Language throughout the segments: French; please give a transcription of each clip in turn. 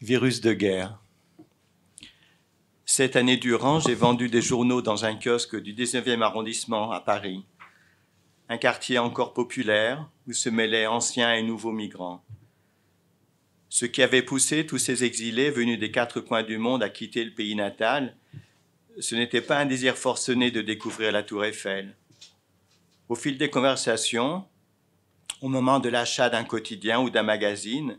virus de guerre. Cette année durant, j'ai vendu des journaux dans un kiosque du 19e arrondissement à Paris, un quartier encore populaire où se mêlaient anciens et nouveaux migrants. Ce qui avait poussé tous ces exilés venus des quatre coins du monde à quitter le pays natal, ce n'était pas un désir forcené de découvrir la tour Eiffel. Au fil des conversations, au moment de l'achat d'un quotidien ou d'un magazine,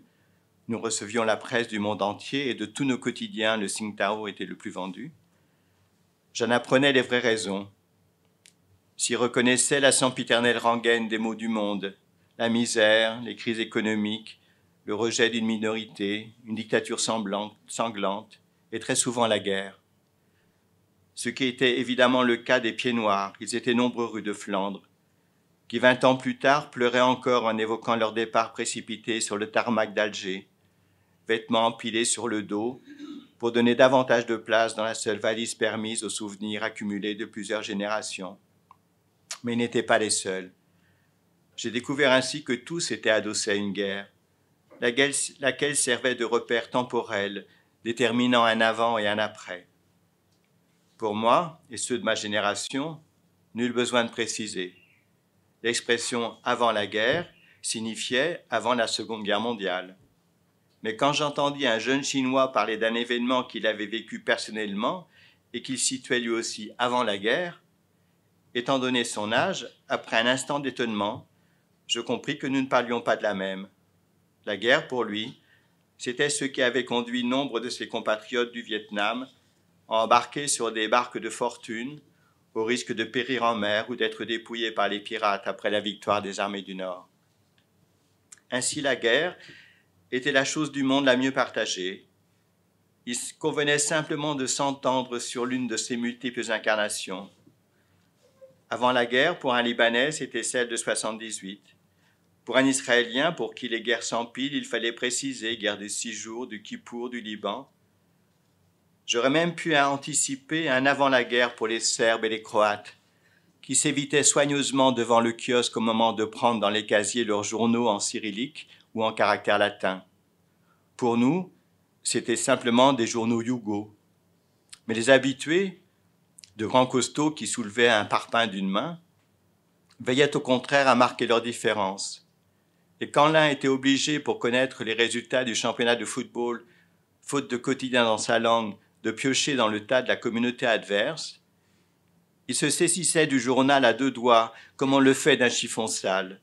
nous recevions la presse du monde entier et de tous nos quotidiens, le Tao était le plus vendu. J'en apprenais les vraies raisons. S'y reconnaissait la sempiternelle rengaine des maux du monde, la misère, les crises économiques, le rejet d'une minorité, une dictature sanglante et très souvent la guerre. Ce qui était évidemment le cas des Pieds Noirs, ils étaient nombreux rue de Flandre, qui vingt ans plus tard pleuraient encore en évoquant leur départ précipité sur le tarmac d'Alger, vêtements empilés sur le dos, pour donner davantage de place dans la seule valise permise aux souvenirs accumulés de plusieurs générations. Mais ils n'étaient pas les seuls. J'ai découvert ainsi que tous étaient adossés à une guerre, laquelle, servait de repère temporel, déterminant un avant et un après. Pour moi, et ceux de ma génération, nul besoin de préciser. L'expression avant la guerre signifiait avant la Seconde Guerre mondiale mais quand j'entendis un jeune Chinois parler d'un événement qu'il avait vécu personnellement et qu'il situait lui aussi avant la guerre, étant donné son âge, après un instant d'étonnement, je compris que nous ne parlions pas de la même. La guerre, pour lui, c'était ce qui avait conduit nombre de ses compatriotes du Vietnam à embarquer sur des barques de fortune au risque de périr en mer ou d'être dépouillés par les pirates après la victoire des armées du Nord. Ainsi la guerre était la chose du monde la mieux partagée. Il convenait simplement de s'entendre sur l'une de ses multiples incarnations. Avant la guerre, pour un Libanais, c'était celle de 78. Pour un Israélien, pour qui les guerres s'empilent, il fallait préciser guerre des six jours, du Kippour, du Liban. J'aurais même pu anticiper un avant la guerre pour les Serbes et les Croates, qui s'évitaient soigneusement devant le kiosque au moment de prendre dans les casiers leurs journaux en cyrillique ou en caractères latins. Pour nous, c'était simplement des journaux Yugo. Mais les habitués, de grands costauds qui soulevaient un parpaing d'une main, veillaient au contraire à marquer leur différence. Et quand l'un était obligé pour connaître les résultats du championnat de football, faute de quotidien dans sa langue, de piocher dans le tas de la communauté adverse, il se saisissait du journal à deux doigts, comme on le fait d'un chiffon sale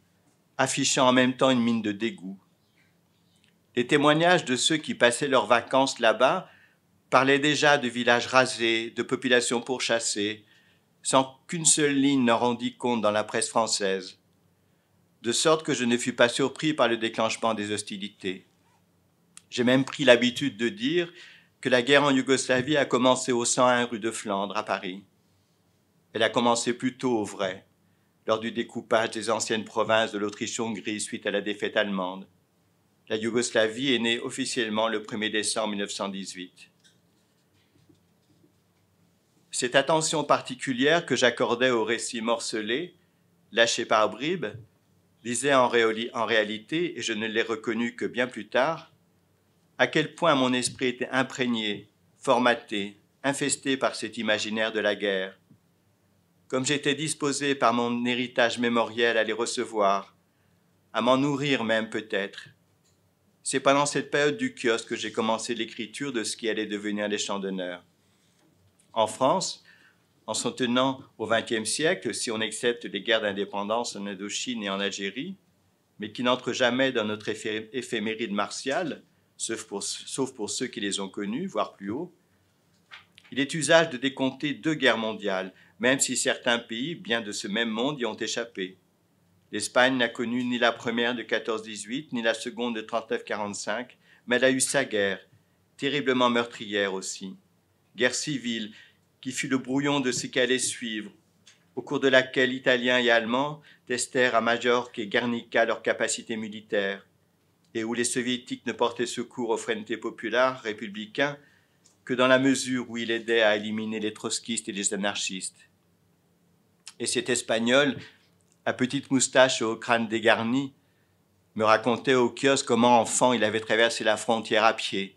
affichant en même temps une mine de dégoût. Les témoignages de ceux qui passaient leurs vacances là-bas parlaient déjà de villages rasés, de populations pourchassées, sans qu'une seule ligne n'en rendit compte dans la presse française, de sorte que je ne fus pas surpris par le déclenchement des hostilités. J'ai même pris l'habitude de dire que la guerre en Yougoslavie a commencé au 101 rue de Flandre à Paris. Elle a commencé plutôt au vrai, lors du découpage des anciennes provinces de l'Autriche-Hongrie suite à la défaite allemande. La Yougoslavie est née officiellement le 1er décembre 1918. Cette attention particulière que j'accordais au récit morcelé, lâché par bribes, disait en réalité, et je ne l'ai reconnu que bien plus tard, à quel point mon esprit était imprégné, formaté, infesté par cet imaginaire de la guerre, comme j'étais disposé par mon héritage mémoriel à les recevoir, à m'en nourrir même peut-être. C'est pendant cette période du kiosque que j'ai commencé l'écriture de ce qui allait devenir les chants d'honneur. En France, en s'en tenant au XXe siècle, si on accepte les guerres d'indépendance en Indochine et en Algérie, mais qui n'entrent jamais dans notre éphéméride martiale, sauf pour, sauf pour ceux qui les ont connus, voire plus haut, il est usage de décompter deux guerres mondiales, même si certains pays, bien de ce même monde, y ont échappé. L'Espagne n'a connu ni la première de 14-18, ni la seconde de 39-45, mais elle a eu sa guerre, terriblement meurtrière aussi. Guerre civile, qui fut le brouillon de ce qui allait suivre, au cours de laquelle Italiens et Allemands testèrent à Majorque et Guernica leurs capacités militaires, et où les Soviétiques ne portaient secours aux Frente populaires, républicains, que dans la mesure où il aidait à éliminer les trotskistes et les anarchistes. Et cet Espagnol, à petite moustache au crâne dégarni, me racontait au kiosque comment enfant il avait traversé la frontière à pied,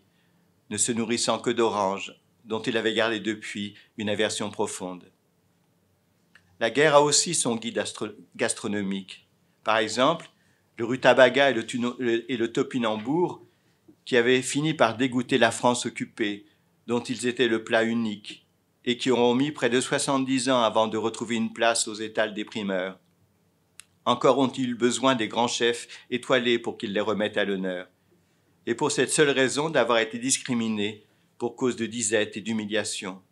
ne se nourrissant que d'oranges, dont il avait gardé depuis une aversion profonde. La guerre a aussi son guide gastronomique. Par exemple, le rutabaga et le, et le topinambour, qui avaient fini par dégoûter la France occupée, dont ils étaient le plat unique, et qui auront mis près de 70 ans avant de retrouver une place aux étals des primeurs. Encore ont-ils besoin des grands chefs étoilés pour qu'ils les remettent à l'honneur, et pour cette seule raison d'avoir été discriminés pour cause de disette et d'humiliation.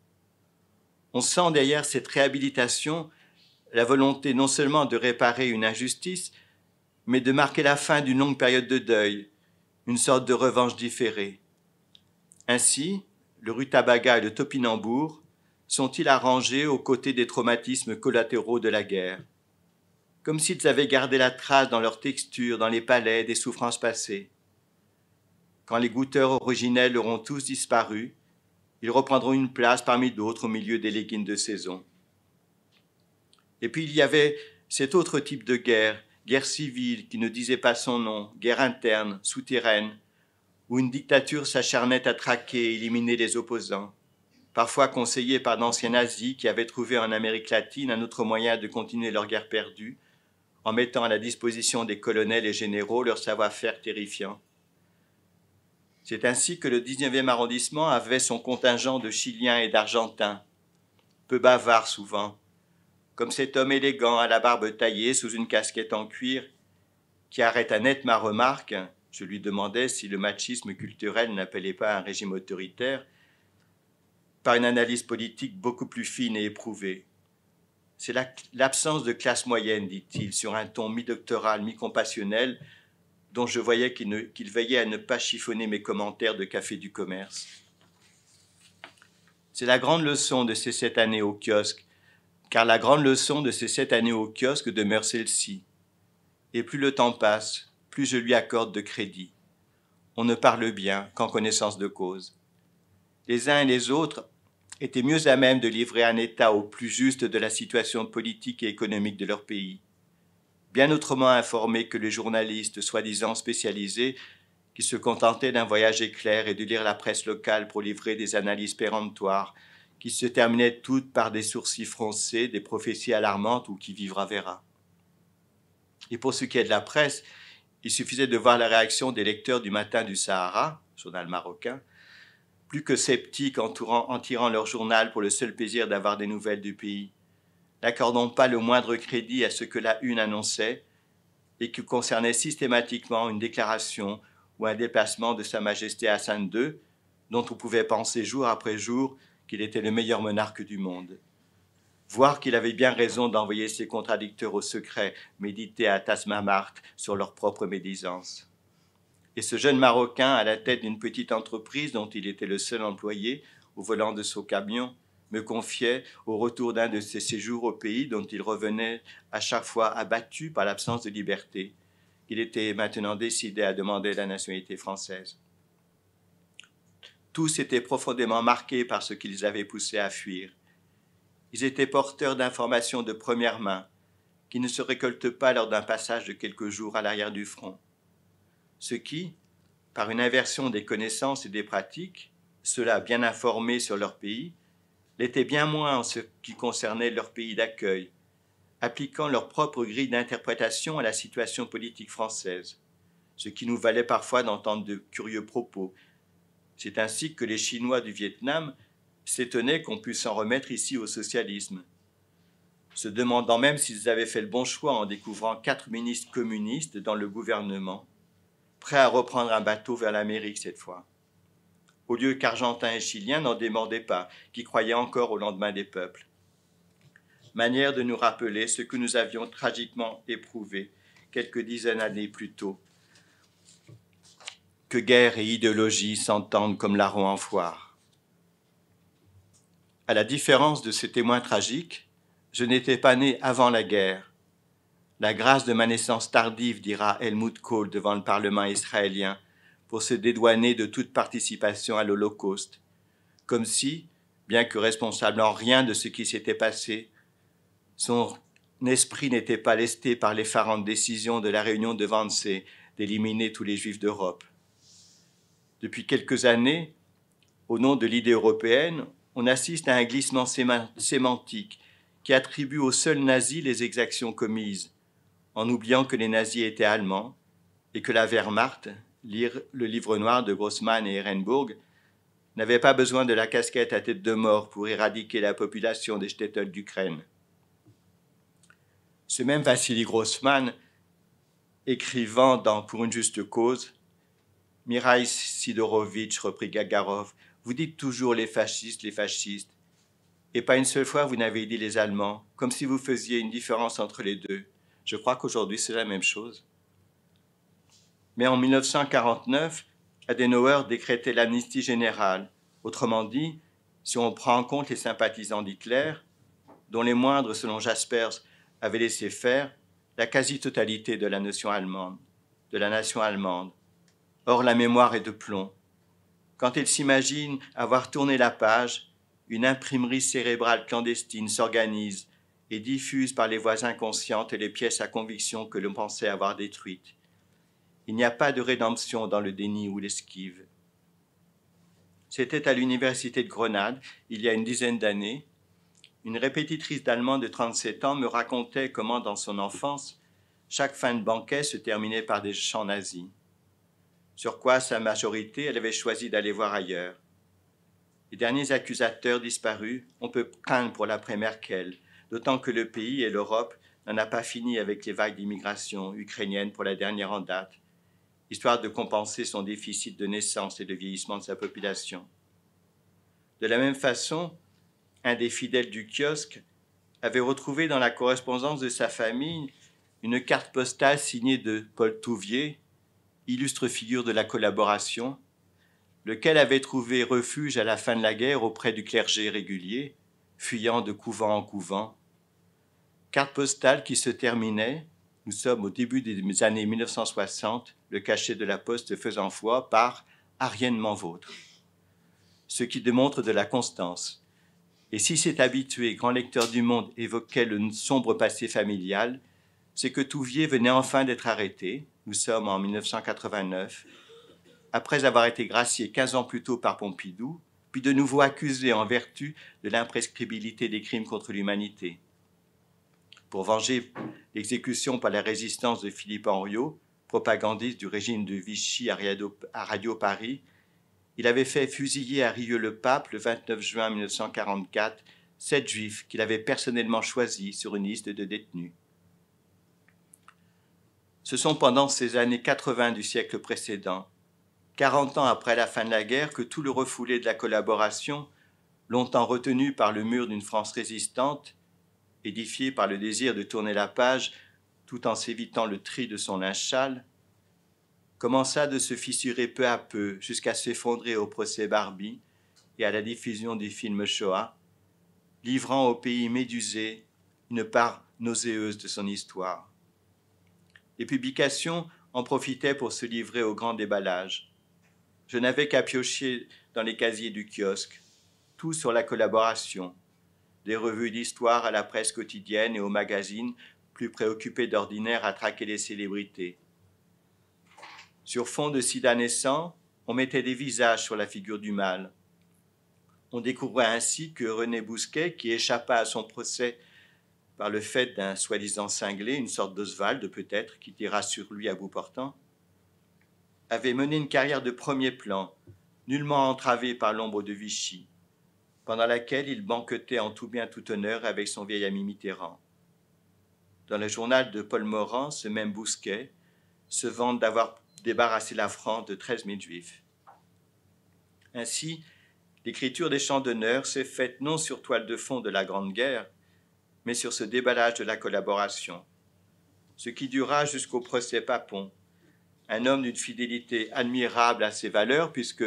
On sent derrière cette réhabilitation la volonté non seulement de réparer une injustice, mais de marquer la fin d'une longue période de deuil, une sorte de revanche différée. Ainsi, le rutabaga et le topinambour sont-ils arrangés aux côtés des traumatismes collatéraux de la guerre Comme s'ils avaient gardé la trace dans leur texture, dans les palais des souffrances passées. Quand les goûteurs originels auront tous disparu, ils reprendront une place parmi d'autres au milieu des légumes de saison. Et puis il y avait cet autre type de guerre, guerre civile qui ne disait pas son nom, guerre interne, souterraine, où une dictature s'acharnait à traquer et éliminer les opposants, parfois conseillés par d'anciens nazis qui avaient trouvé en Amérique latine un autre moyen de continuer leur guerre perdue, en mettant à la disposition des colonels et généraux leur savoir-faire terrifiant. C'est ainsi que le 19e arrondissement avait son contingent de Chiliens et d'Argentins, peu bavards souvent, comme cet homme élégant à la barbe taillée sous une casquette en cuir qui arrête à net ma remarque je lui demandais si le machisme culturel n'appelait pas un régime autoritaire par une analyse politique beaucoup plus fine et éprouvée. C'est l'absence de classe moyenne, dit-il, sur un ton mi-doctoral, mi-compassionnel, dont je voyais qu'il veillait à ne pas chiffonner mes commentaires de café du commerce. C'est la grande leçon de ces sept années au kiosque, car la grande leçon de ces sept années au kiosque demeure celle-ci. Et plus le temps passe, plus je lui accorde de crédit. On ne parle bien qu'en connaissance de cause. Les uns et les autres étaient mieux à même de livrer un État au plus juste de la situation politique et économique de leur pays, bien autrement informés que les journalistes soi-disant spécialisés qui se contentaient d'un voyage éclair et de lire la presse locale pour livrer des analyses péremptoires, qui se terminaient toutes par des sourcils froncés, des prophéties alarmantes ou qui vivra verra. Et pour ce qui est de la presse, il suffisait de voir la réaction des lecteurs du Matin du Sahara, journal marocain, plus que sceptiques en, tirant leur journal pour le seul plaisir d'avoir des nouvelles du pays. n'accordant pas le moindre crédit à ce que la une annonçait et qui concernait systématiquement une déclaration ou un déplacement de Sa Majesté Hassan II, dont on pouvait penser jour après jour qu'il était le meilleur monarque du monde voir qu'il avait bien raison d'envoyer ses contradicteurs au secret méditer à Tasmamart sur leur propre médisance. Et ce jeune Marocain, à la tête d'une petite entreprise dont il était le seul employé, au volant de son camion, me confiait, au retour d'un de ses séjours au pays dont il revenait à chaque fois abattu par l'absence de liberté, Il était maintenant décidé à demander la nationalité française. Tous étaient profondément marqués par ce qu'ils avaient poussé à fuir, ils étaient porteurs d'informations de première main, qui ne se récoltent pas lors d'un passage de quelques jours à l'arrière du front. Ce qui, par une inversion des connaissances et des pratiques, ceux-là bien informés sur leur pays, l'étaient bien moins en ce qui concernait leur pays d'accueil, appliquant leur propre grille d'interprétation à la situation politique française, ce qui nous valait parfois d'entendre de curieux propos. C'est ainsi que les Chinois du Vietnam s'étonnaient qu'on puisse s'en remettre ici au socialisme, se demandant même s'ils avaient fait le bon choix en découvrant quatre ministres communistes dans le gouvernement, prêts à reprendre un bateau vers l'Amérique cette fois. Au lieu qu'Argentins et Chiliens n'en demandaient pas, qui croyaient encore au lendemain des peuples. Manière de nous rappeler ce que nous avions tragiquement éprouvé quelques dizaines d'années plus tôt, que guerre et idéologie s'entendent comme larron en foire à la différence de ces témoins tragiques, je n'étais pas né avant la guerre. La grâce de ma naissance tardive, dira Helmut Kohl devant le Parlement israélien, pour se dédouaner de toute participation à l'Holocauste, comme si, bien que responsable en rien de ce qui s'était passé, son esprit n'était pas lesté par l'effarante décision de la réunion de Wannsee d'éliminer tous les Juifs d'Europe. Depuis quelques années, au nom de l'idée européenne, on assiste à un glissement sémantique qui attribue aux seuls nazis les exactions commises, en oubliant que les nazis étaient allemands et que la Wehrmacht, lire le livre noir de Grossmann et Ehrenburg, n'avait pas besoin de la casquette à tête de mort pour éradiquer la population des shtetls d'Ukraine. Ce même Vassili Grossman, écrivant dans Pour une juste cause, Mirai Sidorovitch, reprit Gagarov, vous dites toujours les fascistes, les fascistes, et pas une seule fois vous n'avez dit les Allemands, comme si vous faisiez une différence entre les deux. Je crois qu'aujourd'hui c'est la même chose. Mais en 1949, Adenauer décrétait l'amnistie générale. Autrement dit, si on prend en compte les sympathisants d'Hitler, dont les moindres, selon Jaspers, avaient laissé faire la quasi-totalité de la notion allemande, de la nation allemande. Or, la mémoire est de plomb. Quand elle s'imagine avoir tourné la page, une imprimerie cérébrale clandestine s'organise et diffuse par les voies inconscientes les pièces à conviction que l'on pensait avoir détruites. Il n'y a pas de rédemption dans le déni ou l'esquive. C'était à l'université de Grenade, il y a une dizaine d'années. Une répétitrice d'allemand de 37 ans me racontait comment, dans son enfance, chaque fin de banquet se terminait par des chants nazis sur quoi sa majorité elle avait choisi d'aller voir ailleurs. Les derniers accusateurs disparus, on peut craindre pour l'après Merkel, d'autant que le pays et l'Europe n'en a pas fini avec les vagues d'immigration ukrainienne pour la dernière en date, histoire de compenser son déficit de naissance et de vieillissement de sa population. De la même façon, un des fidèles du kiosque avait retrouvé dans la correspondance de sa famille une carte postale signée de Paul Touvier, illustre figure de la collaboration, lequel avait trouvé refuge à la fin de la guerre auprès du clergé régulier, fuyant de couvent en couvent. Carte postale qui se terminait, nous sommes au début des années 1960, le cachet de la poste faisant foi par Ariennement vôtre. Ce qui démontre de la constance. Et si cet habitué grand lecteur du monde évoquait le sombre passé familial, c'est que Touvier venait enfin d'être arrêté, nous sommes en 1989. Après avoir été gracié 15 ans plus tôt par Pompidou, puis de nouveau accusé en vertu de l'imprescriptibilité des crimes contre l'humanité. Pour venger l'exécution par la résistance de Philippe Henriot, propagandiste du régime de Vichy à Radio, à Radio Paris, il avait fait fusiller à Rieux-le-Pape le 29 juin 1944 sept juifs qu'il avait personnellement choisis sur une liste de détenus ce sont pendant ces années 80 du siècle précédent, 40 ans après la fin de la guerre, que tout le refoulé de la collaboration, longtemps retenu par le mur d'une France résistante, édifié par le désir de tourner la page tout en s'évitant le tri de son linge commença de se fissurer peu à peu jusqu'à s'effondrer au procès Barbie et à la diffusion du film Shoah, livrant au pays médusé une part nauséeuse de son histoire. Les publications en profitaient pour se livrer au grand déballage. Je n'avais qu'à piocher dans les casiers du kiosque, tout sur la collaboration, des revues d'histoire à la presse quotidienne et aux magazines, plus préoccupés d'ordinaire à traquer les célébrités. Sur fond de sida naissant, on mettait des visages sur la figure du mal. On découvrait ainsi que René Bousquet, qui échappa à son procès par le fait d'un soi-disant cinglé, une sorte d'Oswald peut-être, qui tira sur lui à bout portant, avait mené une carrière de premier plan, nullement entravée par l'ombre de Vichy, pendant laquelle il banquetait en tout bien tout honneur avec son vieil ami Mitterrand. Dans le journal de Paul Morand, ce même Bousquet se vante d'avoir débarrassé la France de 13 000 juifs. Ainsi, l'écriture des chants d'honneur s'est faite non sur toile de fond de la Grande Guerre, mais sur ce déballage de la collaboration. Ce qui dura jusqu'au procès Papon, un homme d'une fidélité admirable à ses valeurs, puisque,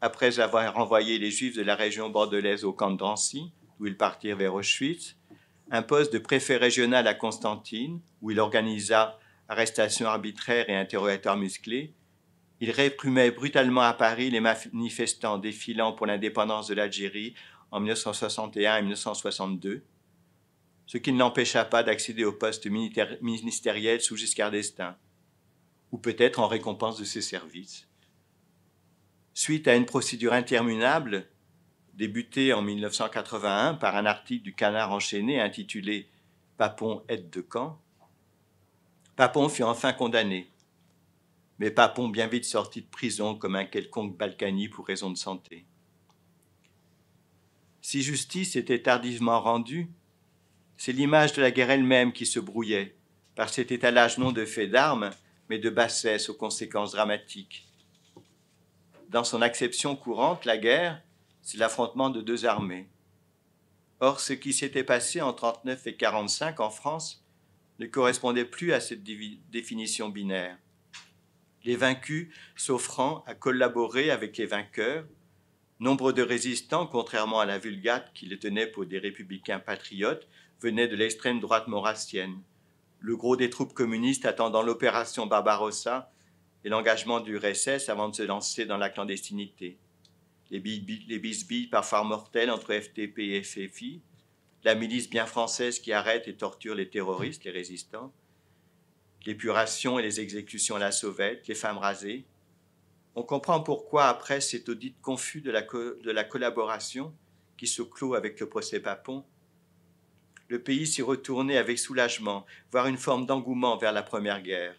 après avoir renvoyé les Juifs de la région bordelaise au camp de Drancy, où ils partirent vers Auschwitz, un poste de préfet régional à Constantine, où il organisa arrestations arbitraires et interrogatoires musclés, il réprimait brutalement à Paris les manifestants défilant pour l'indépendance de l'Algérie en 1961 et 1962 ce qui ne l'empêcha pas d'accéder au poste ministériel sous Giscard d'Estaing, ou peut-être en récompense de ses services. Suite à une procédure interminable, débutée en 1981 par un article du Canard enchaîné intitulé Papon aide de camp, Papon fut enfin condamné. Mais Papon bien vite sorti de prison comme un quelconque Balkany pour raison de santé. Si justice était tardivement rendue, c'est l'image de la guerre elle-même qui se brouillait, par cet étalage non de faits d'armes, mais de bassesse aux conséquences dramatiques. Dans son acception courante, la guerre, c'est l'affrontement de deux armées. Or, ce qui s'était passé en 39 et 45 en France ne correspondait plus à cette définition binaire. Les vaincus s'offrant à collaborer avec les vainqueurs, nombre de résistants, contrairement à la vulgate qui les tenait pour des républicains patriotes, venait de l'extrême droite maurassienne, le gros des troupes communistes attendant l'opération Barbarossa et l'engagement du RSS avant de se lancer dans la clandestinité. Les, bisbilles parfois mortelles entre FTP et FFI, la milice bien française qui arrête et torture les terroristes, les résistants, l'épuration et les exécutions à la sauvette, les femmes rasées. On comprend pourquoi, après cet audit confus de de la collaboration qui se clôt avec le procès Papon, le pays s'y retournait avec soulagement, voire une forme d'engouement vers la Première Guerre.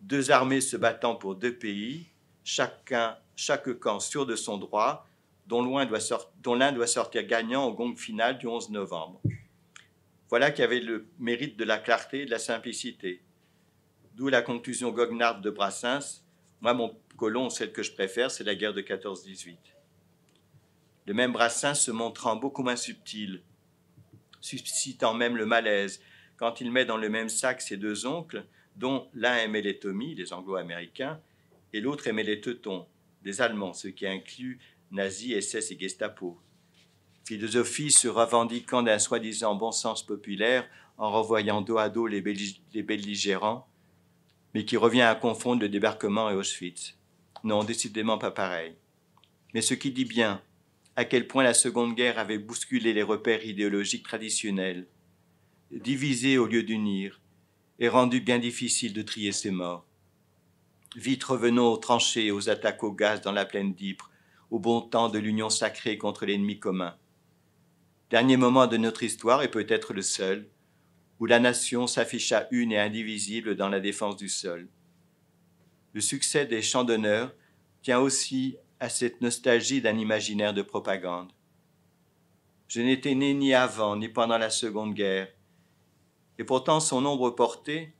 Deux armées se battant pour deux pays, chacun, chaque camp sûr de son droit, dont l'un doit, doit, sortir gagnant au gong final du 11 novembre. Voilà qui avait le mérite de la clarté et de la simplicité. D'où la conclusion goguenarde de Brassens. Moi, mon colon, celle que je préfère, c'est la guerre de 14-18. Le même Brassens se montrant beaucoup moins subtil, suscitant même le malaise quand il met dans le même sac ses deux oncles, dont l'un aimait les Tommy, les Anglo-Américains, et l'autre aimait les Teutons, des Allemands, ce qui inclut nazis, SS et Gestapo. Philosophie se revendiquant d'un soi-disant bon sens populaire en renvoyant dos à dos les, belligérants, mais qui revient à confondre le débarquement et Auschwitz. Non, décidément pas pareil. Mais ce qui dit bien, à quel point la Seconde Guerre avait bousculé les repères idéologiques traditionnels, divisé au lieu d'unir, et rendu bien difficile de trier ses morts. Vite revenons aux tranchées, aux attaques au gaz dans la plaine d'Ypres, au bon temps de l'union sacrée contre l'ennemi commun. Dernier moment de notre histoire, et peut-être le seul, où la nation s'afficha une et indivisible dans la défense du sol. Le succès des champs d'honneur tient aussi à cette nostalgie d'un imaginaire de propagande. Je n'étais né ni avant ni pendant la Seconde Guerre, et pourtant son ombre portée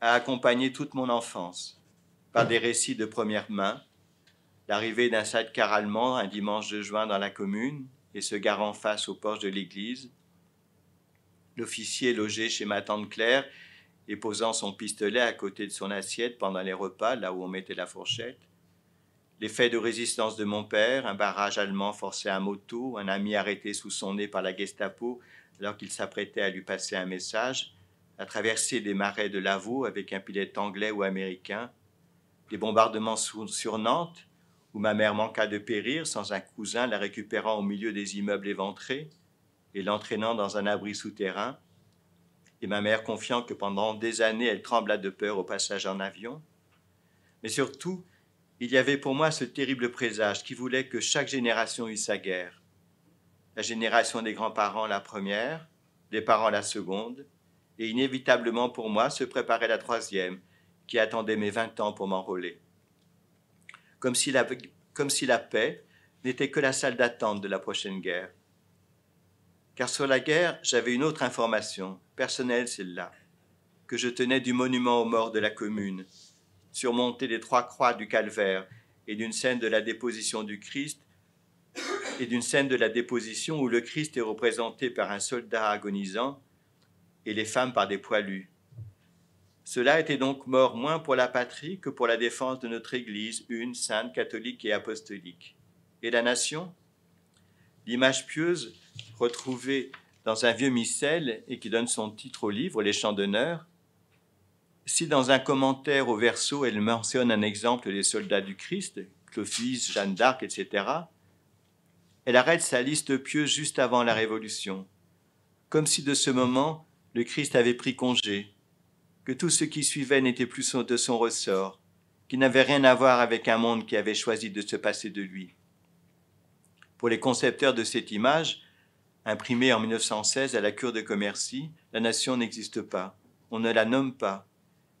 a accompagné toute mon enfance par des récits de première main, l'arrivée d'un sidecar allemand un dimanche de juin dans la commune et se garant face au porche de l'église, l'officier logé chez ma tante Claire et posant son pistolet à côté de son assiette pendant les repas, là où on mettait la fourchette, les faits de résistance de mon père, un barrage allemand forcé à moto, un ami arrêté sous son nez par la Gestapo alors qu'il s'apprêtait à lui passer un message, à traverser des marais de Lavaux avec un pilote anglais ou américain, des bombardements sur Nantes, où ma mère manqua de périr sans un cousin la récupérant au milieu des immeubles éventrés et l'entraînant dans un abri souterrain, et ma mère confiant que pendant des années elle trembla de peur au passage en avion, mais surtout il y avait pour moi ce terrible présage qui voulait que chaque génération eût sa guerre. La génération des grands-parents la première, les parents la seconde, et inévitablement pour moi se préparait la troisième, qui attendait mes vingt ans pour m'enrôler. Comme si comme si la paix n'était que la salle d'attente de la prochaine guerre. Car sur la guerre, j'avais une autre information, personnelle celle-là, que je tenais du monument aux morts de la commune, surmontée des trois croix du calvaire et d'une scène de la déposition du Christ et d'une scène de la déposition où le Christ est représenté par un soldat agonisant et les femmes par des poilus. Cela était donc mort moins pour la patrie que pour la défense de notre Église, une, sainte, catholique et apostolique. Et la nation L'image pieuse retrouvée dans un vieux missel et qui donne son titre au livre, Les Chants d'honneur, si dans un commentaire au verso, elle mentionne un exemple des soldats du Christ, Clovis, Jeanne d'Arc, etc., elle arrête sa liste pieuse juste avant la Révolution, comme si de ce moment le Christ avait pris congé, que tout ce qui suivait n'était plus de son ressort, qu'il n'avait rien à voir avec un monde qui avait choisi de se passer de lui. Pour les concepteurs de cette image, imprimée en 1916 à la cure de Commercy, la nation n'existe pas, on ne la nomme pas,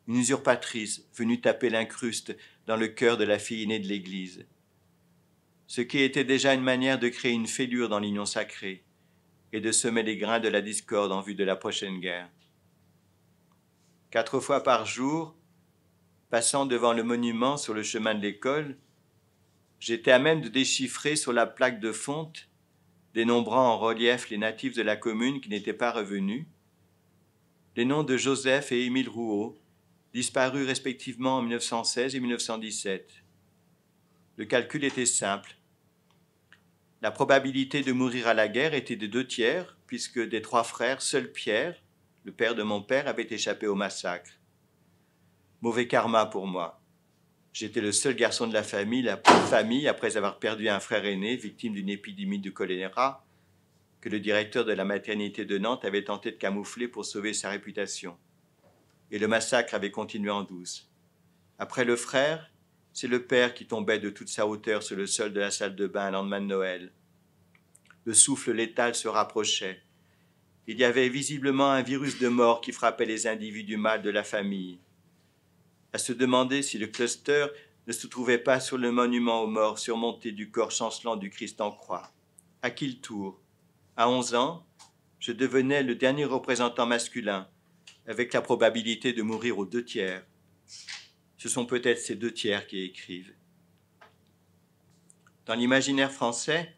une usurpatrice venue taper l'incruste dans le cœur de la fille aînée de l'Église. Ce qui était déjà une manière de créer une fêlure dans l'union sacrée et de semer les grains de la discorde en vue de la prochaine guerre. Quatre fois par jour, passant devant le monument sur le chemin de l'école, j'étais à même de déchiffrer sur la plaque de fonte, dénombrant en relief les natifs de la commune qui n'étaient pas revenus, les noms de Joseph et Émile Rouault, disparus respectivement en 1916 et 1917. Le calcul était simple. La probabilité de mourir à la guerre était de deux tiers, puisque des trois frères, seul Pierre, le père de mon père, avait échappé au massacre. Mauvais karma pour moi. J'étais le seul garçon de la famille, la pauvre famille, après avoir perdu un frère aîné, victime d'une épidémie de choléra, que le directeur de la maternité de Nantes avait tenté de camoufler pour sauver sa réputation et le massacre avait continué en douce. Après le frère, c'est le père qui tombait de toute sa hauteur sur le sol de la salle de bain le lendemain de Noël. Le souffle létal se rapprochait. Il y avait visiblement un virus de mort qui frappait les individus mâles de la famille. À se demander si le cluster ne se trouvait pas sur le monument aux morts surmonté du corps chancelant du Christ en croix. À qui le tour À onze ans, je devenais le dernier représentant masculin, avec la probabilité de mourir aux deux tiers. Ce sont peut-être ces deux tiers qui écrivent. Dans l'imaginaire français,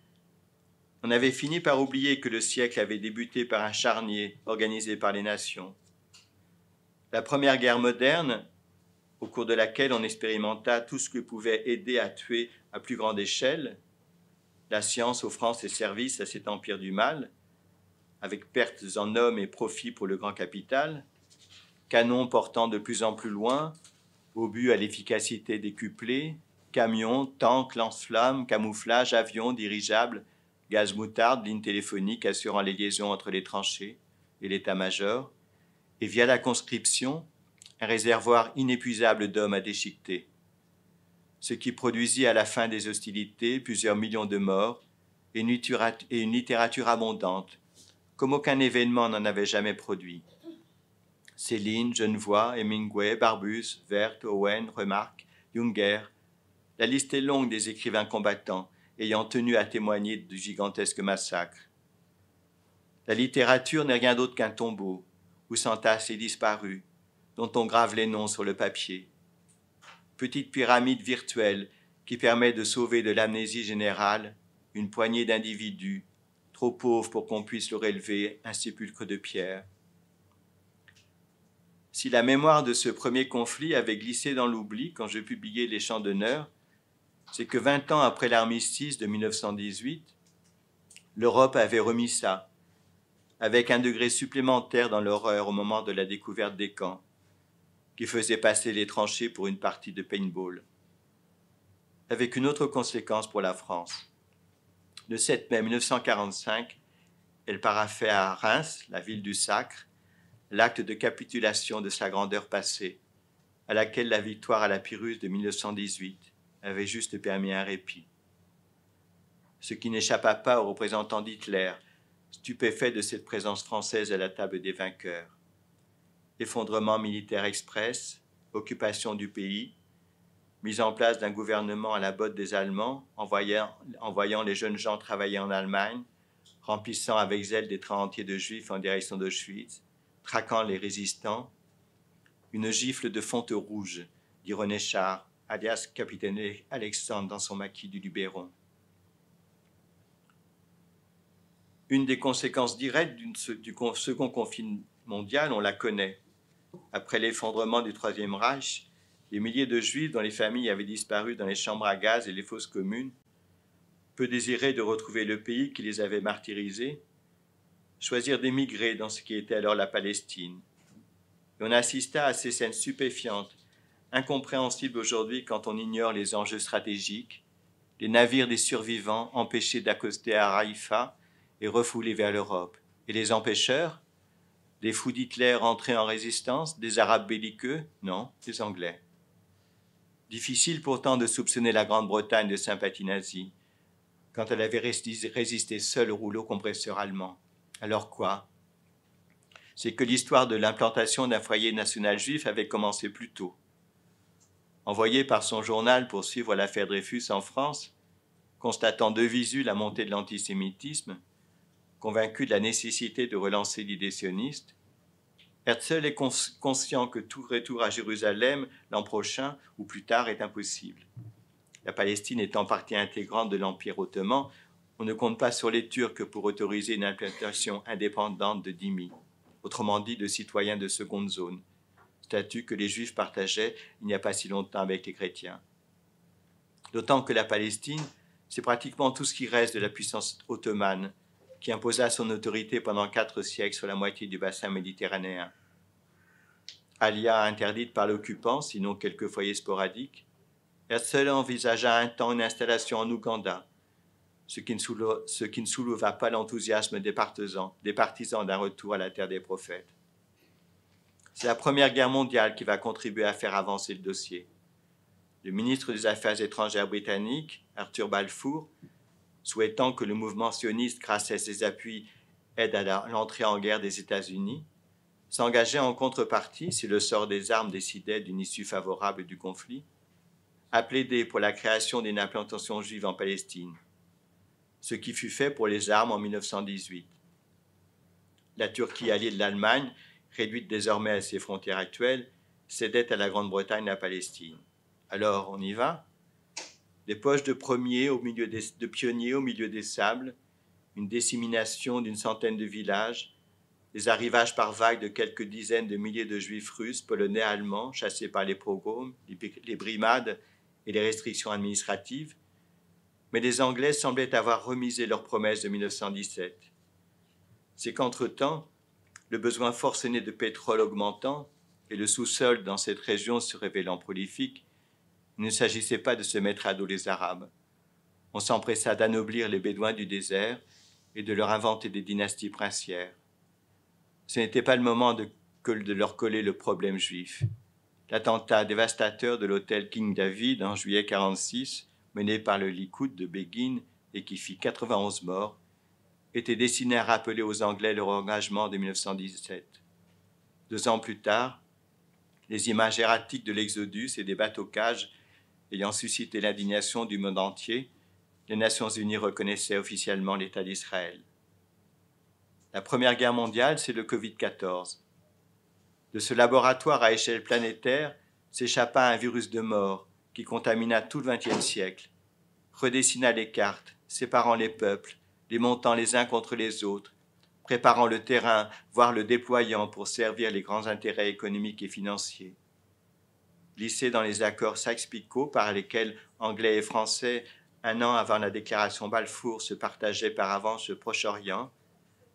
on avait fini par oublier que le siècle avait débuté par un charnier organisé par les nations. La première guerre moderne, au cours de laquelle on expérimenta tout ce que pouvait aider à tuer à plus grande échelle, la science offrant ses services à cet empire du mal, avec pertes en hommes et profits pour le grand capital, canons portant de plus en plus loin, obus à l'efficacité décuplée, camions, tanks, lance-flammes, camouflage, avions, dirigeables, gaz moutarde, ligne téléphoniques assurant les liaisons entre les tranchées et l'état-major, et via la conscription, un réservoir inépuisable d'hommes à déchiqueter. Ce qui produisit à la fin des hostilités plusieurs millions de morts et une littérature abondante, comme aucun événement n'en avait jamais produit. Céline, Genevois, Hemingway, Barbus, Verte, Owen, Remarque, Junger. La liste est longue des écrivains combattants ayant tenu à témoigner du gigantesque massacre. La littérature n'est rien d'autre qu'un tombeau où s'entassent les disparus, dont on grave les noms sur le papier. Petite pyramide virtuelle qui permet de sauver de l'amnésie générale une poignée d'individus, trop pauvres pour qu'on puisse leur élever un sépulcre de pierre si la mémoire de ce premier conflit avait glissé dans l'oubli quand je publiais Les Chants d'honneur, c'est que 20 ans après l'armistice de 1918, l'Europe avait remis ça, avec un degré supplémentaire dans l'horreur au moment de la découverte des camps, qui faisait passer les tranchées pour une partie de paintball. Avec une autre conséquence pour la France. Le 7 mai 1945, elle parafait à Reims, la ville du Sacre, l'acte de capitulation de sa grandeur passée, à laquelle la victoire à la Pyrrhus de 1918 avait juste permis un répit. Ce qui n'échappa pas aux représentants d'Hitler, stupéfaits de cette présence française à la table des vainqueurs. Effondrement militaire express, occupation du pays, mise en place d'un gouvernement à la botte des Allemands, envoyant, envoyant les jeunes gens travailler en Allemagne, remplissant avec zèle des trains entiers de juifs en direction d'Auschwitz, traquant les résistants. Une gifle de fonte rouge, dit René Char, alias capitaine Alexandre dans son maquis du Luberon. Une des conséquences directes du second conflit mondial, on la connaît. Après l'effondrement du Troisième Reich, les milliers de Juifs dont les familles avaient disparu dans les chambres à gaz et les fosses communes, peu désirés de retrouver le pays qui les avait martyrisés, choisir d'émigrer dans ce qui était alors la Palestine. on assista à ces scènes stupéfiantes, incompréhensibles aujourd'hui quand on ignore les enjeux stratégiques, les navires des survivants empêchés d'accoster à Raïfa et refoulés vers l'Europe. Et les empêcheurs Des fous d'Hitler entrés en résistance Des Arabes belliqueux Non, des Anglais. Difficile pourtant de soupçonner la Grande-Bretagne de sympathie nazie, quand elle avait résisté seule au rouleau compresseur allemand. Alors quoi C'est que l'histoire de l'implantation d'un foyer national juif avait commencé plus tôt. Envoyé par son journal pour suivre l'affaire Dreyfus en France, constatant de visu la montée de l'antisémitisme, convaincu de la nécessité de relancer l'idée sioniste, Herzl est conscient que tout retour à Jérusalem l'an prochain ou plus tard est impossible. La Palestine étant partie intégrante de l'Empire ottoman, on ne compte pas sur les Turcs pour autoriser une implantation indépendante de dhimmi, autrement dit de citoyens de seconde zone, statut que les Juifs partageaient il n'y a pas si longtemps avec les chrétiens. D'autant que la Palestine, c'est pratiquement tout ce qui reste de la puissance ottomane, qui imposa son autorité pendant quatre siècles sur la moitié du bassin méditerranéen. Alia interdite par l'occupant, sinon quelques foyers sporadiques, Herzl envisagea un temps une installation en Ouganda, ce qui ne souleva, pas l'enthousiasme des partisans, des partisans d'un retour à la terre des prophètes. C'est la Première Guerre mondiale qui va contribuer à faire avancer le dossier. Le ministre des Affaires étrangères britannique, Arthur Balfour, souhaitant que le mouvement sioniste, grâce à ses appuis, aide à l'entrée en guerre des États-Unis, s'engageait en contrepartie, si le sort des armes décidait d'une issue favorable du conflit, à plaider pour la création d'une implantation juive en Palestine ce qui fut fait pour les armes en 1918. La Turquie alliée de l'Allemagne, réduite désormais à ses frontières actuelles, cédait à la Grande-Bretagne la Palestine. Alors on y va Des poches de, premiers au milieu de pionniers au milieu des sables, une dissémination d'une centaine de villages, des arrivages par vagues de quelques dizaines de milliers de juifs russes, polonais, allemands, chassés par les pogroms, les brimades et les restrictions administratives, mais les Anglais semblaient avoir remisé leurs promesses de 1917. C'est qu'entre-temps, le besoin forcené de pétrole augmentant et le sous-sol dans cette région se révélant prolifique, il ne s'agissait pas de se mettre à dos les Arabes. On s'empressa d'anoblir les Bédouins du désert et de leur inventer des dynasties princières. Ce n'était pas le moment de, de leur coller le problème juif. L'attentat dévastateur de l'hôtel King David en juillet 1946 menée par le Likoud de Begin et qui fit 91 morts, était destinée à rappeler aux Anglais leur engagement de 1917. Deux ans plus tard, les images erratiques de l'Exodus et des bateaux-cages ayant suscité l'indignation du monde entier, les Nations unies reconnaissaient officiellement l'État d'Israël. La Première Guerre mondiale, c'est le Covid-14. De ce laboratoire à échelle planétaire s'échappa un virus de mort qui contamina tout le XXe siècle, redessina les cartes, séparant les peuples, les montant les uns contre les autres, préparant le terrain, voire le déployant pour servir les grands intérêts économiques et financiers. Glissé dans les accords Sykes-Picot par lesquels Anglais et Français, un an avant la déclaration Balfour, se partageaient par avance le Proche-Orient,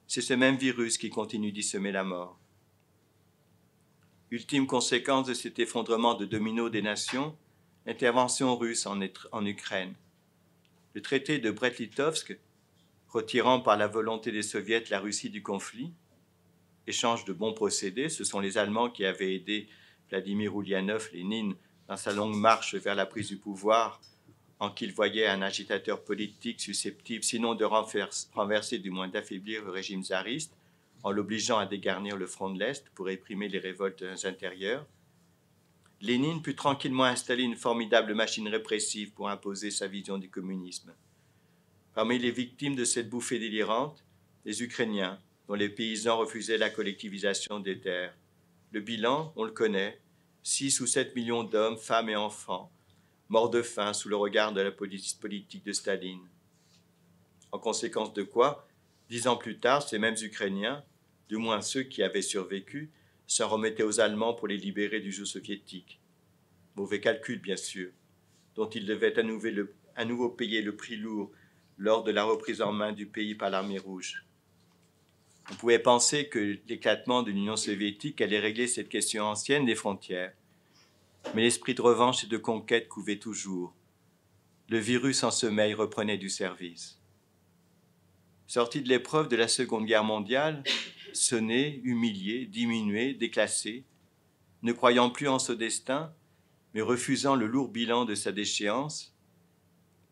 c'est ce même virus qui continue d'y semer la mort. Ultime conséquence de cet effondrement de domino des nations, intervention russe en, Ukraine, le traité de Bretlitovsk retirant par la volonté des soviets la Russie du conflit, échange de bons procédés, ce sont les Allemands qui avaient aidé Vladimir Ulyanov, Lénine, dans sa longue marche vers la prise du pouvoir, en qu'il voyait un agitateur politique susceptible, sinon de renverser, du moins d'affaiblir le régime tsariste, en l'obligeant à dégarnir le front de l'Est pour réprimer les révoltes intérieures. Lénine put tranquillement installer une formidable machine répressive pour imposer sa vision du communisme. Parmi les victimes de cette bouffée délirante, les Ukrainiens, dont les paysans refusaient la collectivisation des terres. Le bilan, on le connaît, 6 ou 7 millions d'hommes, femmes et enfants, morts de faim sous le regard de la politique de Staline. En conséquence de quoi, dix ans plus tard, ces mêmes Ukrainiens, du moins ceux qui avaient survécu, s'en remettait aux Allemands pour les libérer du joug soviétique. Mauvais calcul, bien sûr, dont ils devaient à nouveau payer le prix lourd lors de la reprise en main du pays par l'armée rouge. On pouvait penser que l'éclatement de l'Union soviétique allait régler cette question ancienne des frontières. Mais l'esprit de revanche et de conquête couvait toujours. Le virus en sommeil reprenait du service. Sorti de l'épreuve de la Seconde Guerre mondiale, Sonné, humilié, diminué, déclassé, ne croyant plus en ce destin, mais refusant le lourd bilan de sa déchéance,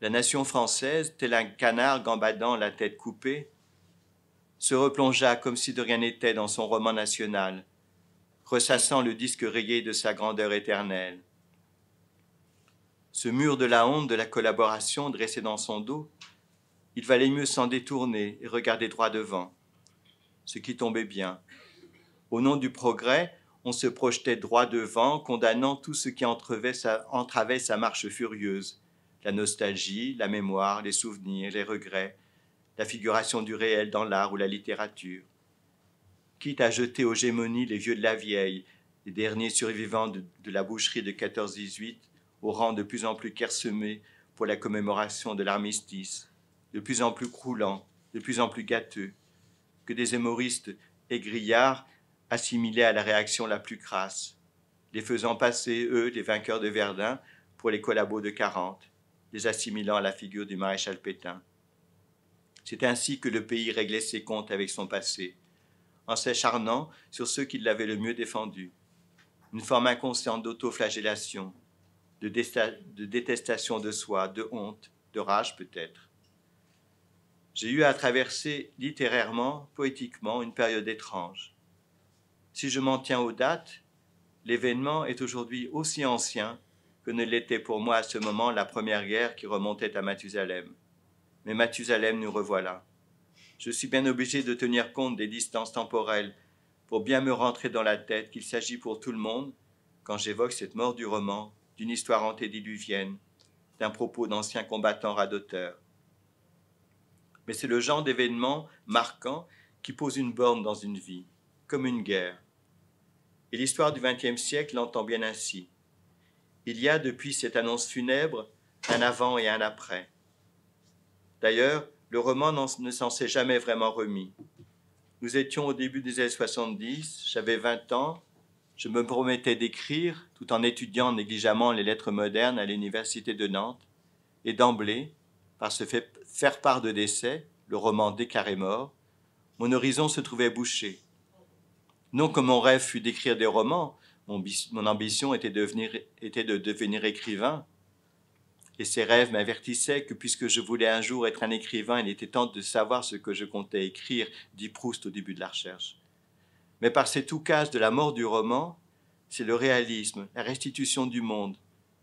la nation française, tel un canard gambadant la tête coupée, se replongea comme si de rien n'était dans son roman national, ressassant le disque rayé de sa grandeur éternelle. Ce mur de la honte de la collaboration dressé dans son dos, il valait mieux s'en détourner et regarder droit devant ce qui tombait bien. Au nom du progrès, on se projetait droit devant, condamnant tout ce qui entravait sa marche furieuse. La nostalgie, la mémoire, les souvenirs, les regrets, la figuration du réel dans l'art ou la littérature. Quitte à jeter aux gémonies les vieux de la vieille, les derniers survivants de, la boucherie de 14-18, au rang de plus en plus kersemé pour la commémoration de l'armistice, de plus en plus croulant, de plus en plus gâteux que des hémoristes et assimilaient à la réaction la plus crasse, les faisant passer, eux, des vainqueurs de Verdun, pour les collabos de 40, les assimilant à la figure du maréchal Pétain. C'est ainsi que le pays réglait ses comptes avec son passé, en s'acharnant sur ceux qui l'avaient le mieux défendu. Une forme inconsciente d'autoflagellation, de, de détestation de soi, de honte, de rage peut-être j'ai eu à traverser littérairement, poétiquement, une période étrange. Si je m'en tiens aux dates, l'événement est aujourd'hui aussi ancien que ne l'était pour moi à ce moment la première guerre qui remontait à Mathusalem. Mais Mathusalem nous revoilà. Je suis bien obligé de tenir compte des distances temporelles pour bien me rentrer dans la tête qu'il s'agit pour tout le monde, quand j'évoque cette mort du roman, d'une histoire antédiluvienne, d'un propos d'anciens combattants radoteurs mais c'est le genre d'événement marquant qui pose une borne dans une vie, comme une guerre. Et l'histoire du XXe siècle l'entend bien ainsi. Il y a depuis cette annonce funèbre un avant et un après. D'ailleurs, le roman ne s'en s'est jamais vraiment remis. Nous étions au début des années 70, j'avais 20 ans, je me promettais d'écrire tout en étudiant négligemment les lettres modernes à l'université de Nantes, et d'emblée, par ce fait, faire part de décès, le roman Décarré mort, mon horizon se trouvait bouché. Non que mon rêve fût d'écrire des romans, mon, ambition était, de devenir écrivain, et ces rêves m'avertissaient que puisque je voulais un jour être un écrivain, il était temps de savoir ce que je comptais écrire, dit Proust au début de la recherche. Mais par cet oucase de la mort du roman, c'est le réalisme, la restitution du monde,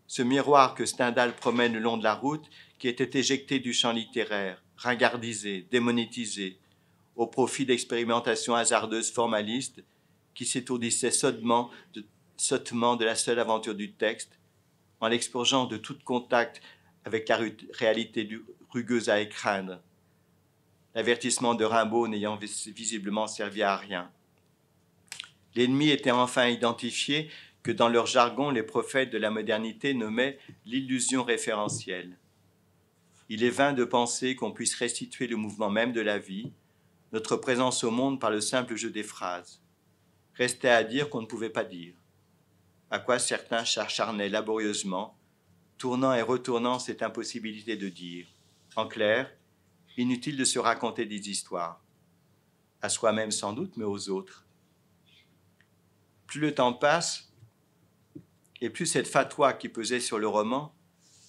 ce miroir que Stendhal promène le long de la route, qui était éjecté du champ littéraire, ringardisé, démonétisé, au profit d'expérimentations hasardeuses formalistes qui s'étourdissaient sottement de, la seule aventure du texte, en l'expurgeant de tout contact avec la réalité rugueuse à écrindre, l'avertissement de Rimbaud n'ayant visiblement servi à rien. L'ennemi était enfin identifié, que dans leur jargon les prophètes de la modernité nommaient l'illusion référentielle. Il est vain de penser qu'on puisse restituer le mouvement même de la vie, notre présence au monde par le simple jeu des phrases. Restait à dire qu'on ne pouvait pas dire. À quoi certains charnaient laborieusement, tournant et retournant cette impossibilité de dire. En clair, inutile de se raconter des histoires. À soi-même sans doute, mais aux autres. Plus le temps passe, et plus cette fatwa qui pesait sur le roman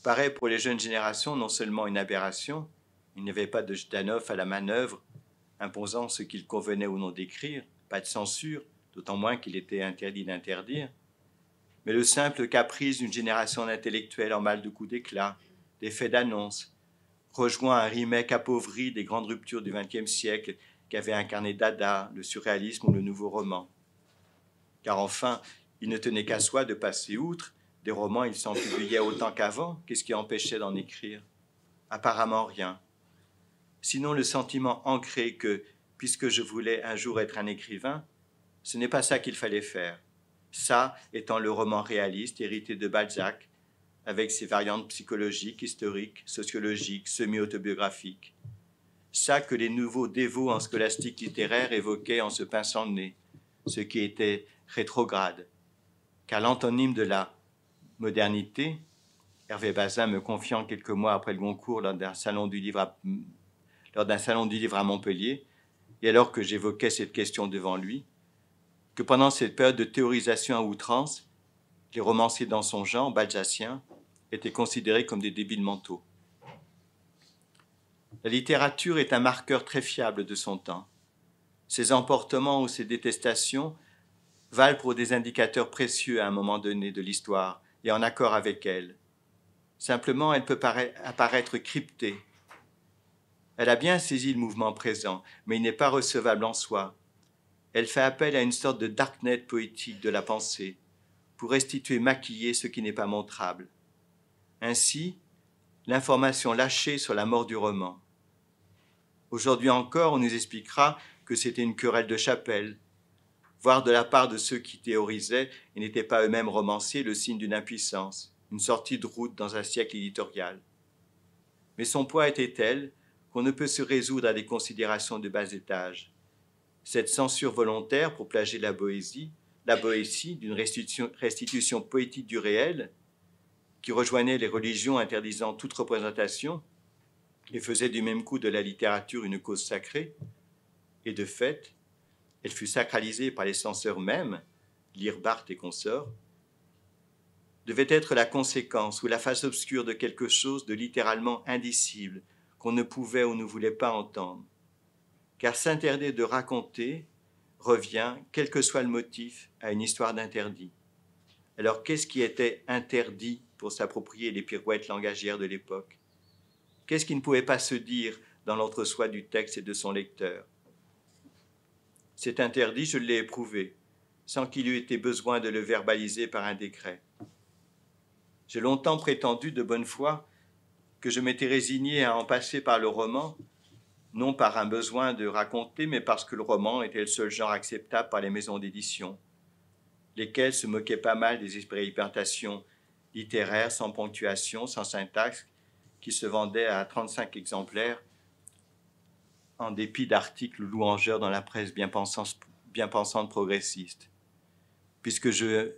paraît pour les jeunes générations non seulement une aberration, il n'y avait pas de Jdanov à la manœuvre, imposant ce qu'il convenait ou non d'écrire, pas de censure, d'autant moins qu'il était interdit d'interdire, mais le simple caprice d'une génération d'intellectuels en mal de coup d'éclat, d'effet d'annonce, rejoint un remake appauvri des grandes ruptures du XXe siècle qu'avait incarné Dada, le surréalisme ou le nouveau roman. Car enfin, il ne tenait qu'à soi de passer outre. Des romans, il s'en publiait autant qu'avant. Qu'est-ce qui empêchait d'en écrire Apparemment rien. Sinon le sentiment ancré que, puisque je voulais un jour être un écrivain, ce n'est pas ça qu'il fallait faire. Ça étant le roman réaliste hérité de Balzac, avec ses variantes psychologiques, historiques, sociologiques, semi-autobiographiques. Ça que les nouveaux dévots en scolastique littéraire évoquaient en se pinçant le nez, ce qui était rétrograde, car l'antonyme de la modernité, Hervé Bazin me confiant quelques mois après le Goncourt lors d'un salon du livre à, lors d'un salon du livre à Montpellier, et alors que j'évoquais cette question devant lui, que pendant cette période de théorisation à outrance, les romanciers dans son genre, balzacien étaient considérés comme des débiles mentaux. La littérature est un marqueur très fiable de son temps. Ses emportements ou ses détestations valent pour des indicateurs précieux à un moment donné de l'histoire et en accord avec elle. Simplement, elle peut apparaître cryptée. Elle a bien saisi le mouvement présent, mais il n'est pas recevable en soi. Elle fait appel à une sorte de darknet poétique de la pensée pour restituer, maquiller ce qui n'est pas montrable. Ainsi, l'information lâchée sur la mort du roman. Aujourd'hui encore, on nous expliquera que c'était une querelle de chapelle, voire de la part de ceux qui théorisaient et n'étaient pas eux-mêmes romanciers, le signe d'une impuissance, une sortie de route dans un siècle éditorial. Mais son poids était tel qu'on ne peut se résoudre à des considérations de bas étage. Cette censure volontaire pour plager la Boésie, la Boétie d'une restitution, restitution poétique du réel, qui rejoignait les religions interdisant toute représentation et faisait du même coup de la littérature une cause sacrée, et de fait, elle fut sacralisée par les censeurs mêmes, Lirbart et consorts, devait être la conséquence ou la face obscure de quelque chose de littéralement indicible qu'on ne pouvait ou ne voulait pas entendre. Car s'interdire de raconter revient, quel que soit le motif, à une histoire d'interdit. Alors qu'est-ce qui était interdit pour s'approprier les pirouettes langagières de l'époque Qu'est-ce qui ne pouvait pas se dire dans l'entre-soi du texte et de son lecteur cet interdit, je l'ai éprouvé, sans qu'il eût été besoin de le verbaliser par un décret. J'ai longtemps prétendu de bonne foi que je m'étais résigné à en passer par le roman, non par un besoin de raconter, mais parce que le roman était le seul genre acceptable par les maisons d'édition, lesquelles se moquaient pas mal des expérimentations littéraires sans ponctuation, sans syntaxe, qui se vendaient à 35 exemplaires en dépit d'articles louangeurs dans la presse bien-pensante progressiste, puisque je,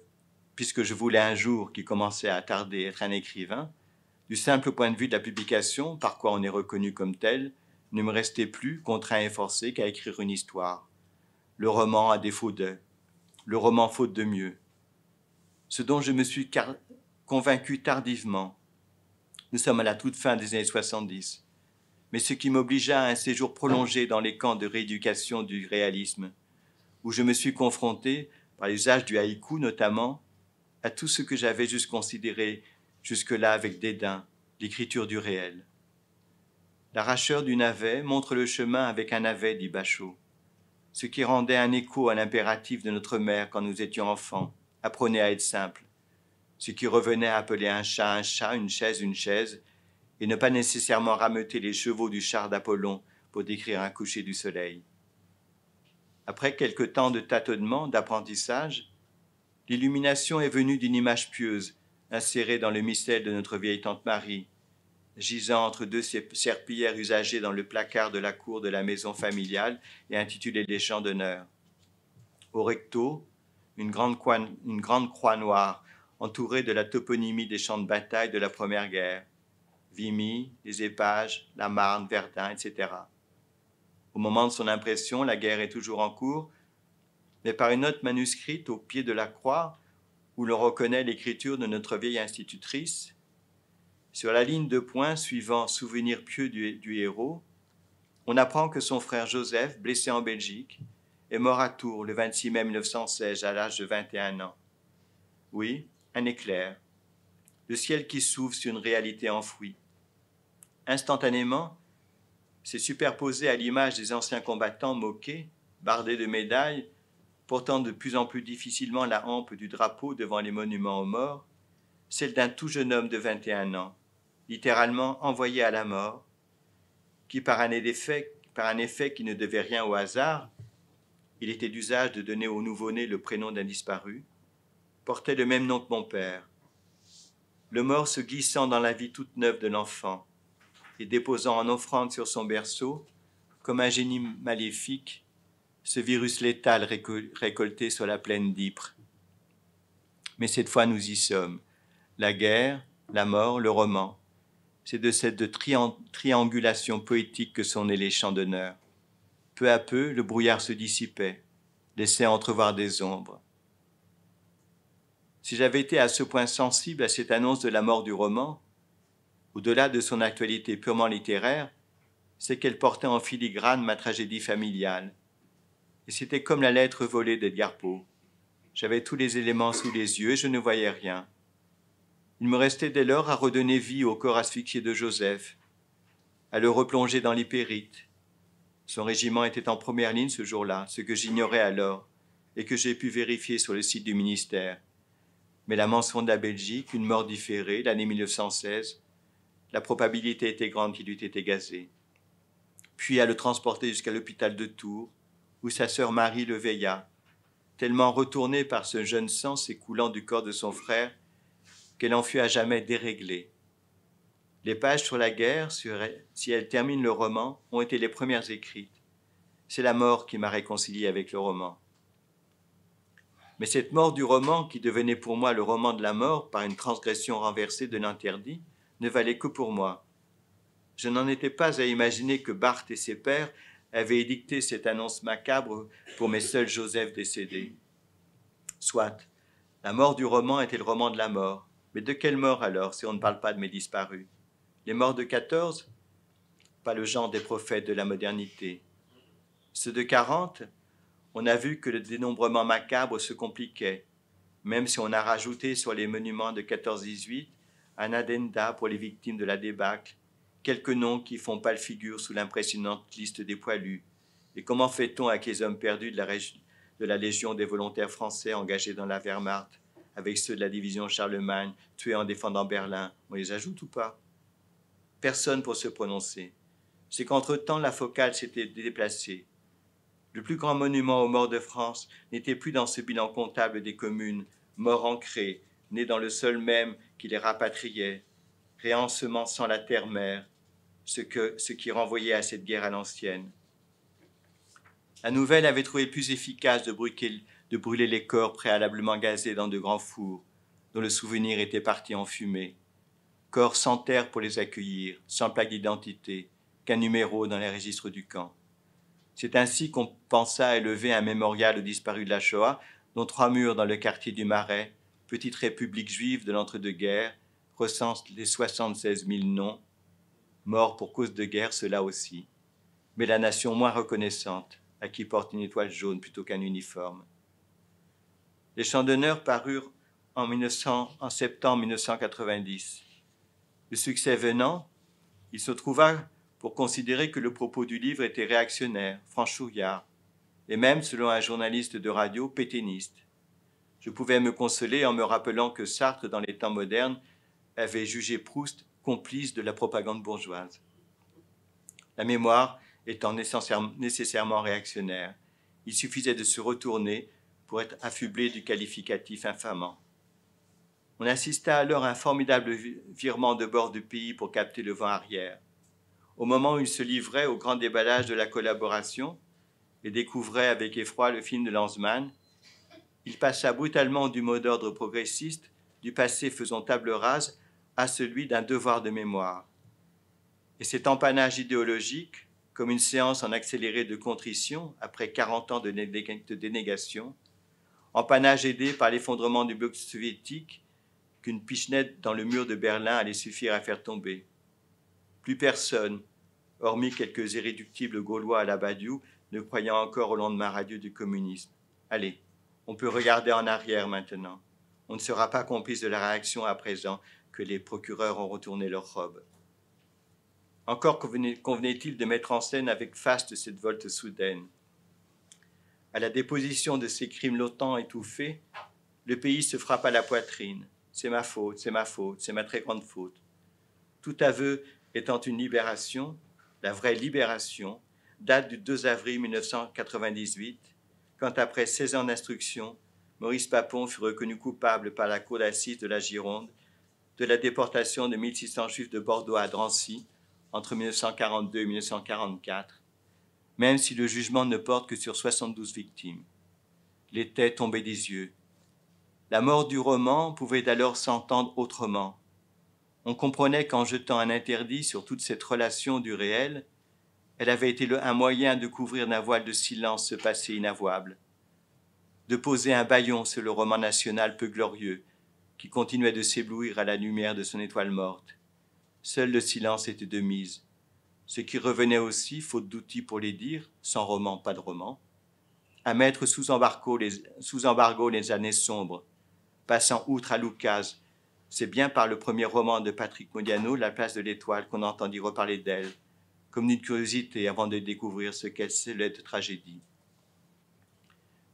puisque je voulais un jour, qui commençait à tarder, être un écrivain, du simple point de vue de la publication, par quoi on est reconnu comme tel, ne me restait plus, contraint et forcé, qu'à écrire une histoire. Le roman à défaut de, le roman faute de mieux. Ce dont je me suis convaincu tardivement. Nous sommes à la toute fin des années 70 mais ce qui m'obligea à un séjour prolongé ah. dans les camps de rééducation du réalisme, où je me suis confronté, par l'usage du haïku notamment, à tout ce que j'avais juste considéré jusque-là avec dédain, l'écriture du réel. L'arracheur du navet montre le chemin avec un navet, dit Bachot, ce qui rendait un écho à l'impératif de notre mère quand nous étions enfants, apprenez à être simple, ce qui revenait à appeler un chat un chat, une chaise une chaise, et ne pas nécessairement rameuter les chevaux du char d'Apollon pour décrire un coucher du soleil. Après quelques temps de tâtonnement, d'apprentissage, l'illumination est venue d'une image pieuse, insérée dans le mystère de notre vieille tante Marie, gisant entre deux serpillères usagées dans le placard de la cour de la maison familiale et intitulée Les champs d'honneur. Au recto, une grande croix noire, entourée de la toponymie des champs de bataille de la Première Guerre Vimy, les Épages, la Marne, Verdun, etc. Au moment de son impression, la guerre est toujours en cours, mais par une note manuscrite au pied de la croix, où l'on reconnaît l'écriture de notre vieille institutrice, sur la ligne de points suivant Souvenir pieux du, du héros, on apprend que son frère Joseph, blessé en Belgique, est mort à Tours le 26 mai 1916 à l'âge de 21 ans. Oui, un éclair, le ciel qui s'ouvre sur une réalité enfouie instantanément, s'est superposé à l'image des anciens combattants moqués, bardés de médailles, portant de plus en plus difficilement la hampe du drapeau devant les monuments aux morts, celle d'un tout jeune homme de 21 ans, littéralement envoyé à la mort, qui par un effet, par un effet qui ne devait rien au hasard, il était d'usage de donner au nouveau-né le prénom d'un disparu, portait le même nom que mon père. Le mort se glissant dans la vie toute neuve de l'enfant, et déposant en offrande sur son berceau, comme un génie maléfique, ce virus létal récolté sur la plaine d'Ypres. Mais cette fois, nous y sommes. La guerre, la mort, le roman. C'est de cette triangulation poétique que sont nés les champs d'honneur. Peu à peu, le brouillard se dissipait, laissait entrevoir des ombres. Si j'avais été à ce point sensible à cette annonce de la mort du roman, au-delà de son actualité purement littéraire, c'est qu'elle portait en filigrane ma tragédie familiale. Et c'était comme la lettre volée d'Edgar Poe. J'avais tous les éléments sous les yeux et je ne voyais rien. Il me restait dès lors à redonner vie au corps asphyxié de Joseph, à le replonger dans l'hypérite. Son régiment était en première ligne ce jour-là, ce que j'ignorais alors et que j'ai pu vérifier sur le site du ministère. Mais la mention de la Belgique, une mort différée, l'année 1916, la probabilité était grande qu'il eût été gazé. Puis à le transporter jusqu'à l'hôpital de Tours, où sa sœur Marie le veilla, tellement retournée par ce jeune sang s'écoulant du corps de son frère qu'elle en fut à jamais déréglée. Les pages sur la guerre, si elle termine le roman, ont été les premières écrites. C'est la mort qui m'a réconcilié avec le roman. Mais cette mort du roman, qui devenait pour moi le roman de la mort par une transgression renversée de l'interdit, ne valait que pour moi. Je n'en étais pas à imaginer que Barthes et ses pères avaient édicté cette annonce macabre pour mes seuls Joseph décédés. Soit, la mort du roman était le roman de la mort, mais de quelle mort alors si on ne parle pas de mes disparus Les morts de 14 Pas le genre des prophètes de la modernité. Ceux de 40 On a vu que le dénombrement macabre se compliquait, même si on a rajouté sur les monuments de 14-18 un addenda pour les victimes de la débâcle, quelques noms qui font pâle figure sous l'impressionnante liste des poilus. Et comment fait-on avec les hommes perdus de la, Légion des volontaires français engagés dans la Wehrmacht, avec ceux de la division Charlemagne tués en défendant Berlin On les ajoute ou pas Personne pour se prononcer. C'est qu'entre-temps, la focale s'était déplacée. Le plus grand monument aux morts de France n'était plus dans ce bilan comptable des communes, morts ancrés, nés dans le sol même qui les rapatriait, sans la terre-mère, ce, ce qui renvoyait à cette guerre à l'ancienne. La nouvelle avait trouvé plus efficace de brûler, de brûler les corps préalablement gazés dans de grands fours, dont le souvenir était parti en fumée. Corps sans terre pour les accueillir, sans plaque d'identité, qu'un numéro dans les registres du camp. C'est ainsi qu'on pensa élever un mémorial aux disparus de la Shoah, dont trois murs dans le quartier du Marais petite république juive de l'entre-deux-guerres, recense les 76 000 noms, morts pour cause de guerre, cela aussi, mais la nation moins reconnaissante, à qui porte une étoile jaune plutôt qu'un uniforme. Les chants d'honneur parurent en, en septembre 1990. Le succès venant, il se trouva pour considérer que le propos du livre était réactionnaire, franchouillard, et même, selon un journaliste de radio, pétainiste. Je pouvais me consoler en me rappelant que Sartre, dans les temps modernes, avait jugé Proust complice de la propagande bourgeoise. La mémoire étant nécessairement réactionnaire, il suffisait de se retourner pour être affublé du qualificatif infamant. On assista alors à un formidable virement de bord du pays pour capter le vent arrière. Au moment où il se livrait au grand déballage de la collaboration et découvrait avec effroi le film de Lanzmann, il passa brutalement du mot d'ordre progressiste, du passé faisant table rase, à celui d'un devoir de mémoire. Et cet empanage idéologique, comme une séance en accéléré de contrition après quarante ans de, dénégation, empannage aidé par l'effondrement du bloc soviétique qu'une pichenette dans le mur de Berlin allait suffire à faire tomber. Plus personne, hormis quelques irréductibles gaulois à la Badiou, ne croyant encore au lendemain radieux du communisme. Allez, on peut regarder en arrière maintenant. On ne sera pas complice de la réaction à présent que les procureurs ont retourné leurs robes. Encore convenait-il de mettre en scène avec faste cette volte soudaine. À la déposition de ces crimes longtemps étouffés, le pays se frappe à la poitrine. C'est ma faute, c'est ma faute, c'est ma très grande faute. Tout aveu étant une libération, la vraie libération, date du 2 avril 1998 quand, après 16 ans d'instruction, Maurice Papon fut reconnu coupable par la Cour d'assises de la Gironde de la déportation de 1600 juifs de Bordeaux à Drancy entre 1942 et 1944, même si le jugement ne porte que sur 72 victimes. l'été têtes tombaient des yeux. La mort du roman pouvait alors s'entendre autrement. On comprenait qu'en jetant un interdit sur toute cette relation du réel, elle avait été un moyen de couvrir d'un voile de silence ce passé inavouable, de poser un baillon sur le roman national peu glorieux qui continuait de s'éblouir à la lumière de son étoile morte. Seul le silence était de mise, ce qui revenait aussi, faute d'outils pour les dire, sans roman, pas de roman, à mettre sous embargo les, sous embargo les années sombres, passant outre à Lucas. C'est bien par le premier roman de Patrick Modiano, La place de l'étoile, qu'on entendit reparler d'elle, comme une curiosité avant de découvrir ce qu'elle célèbre tragédie.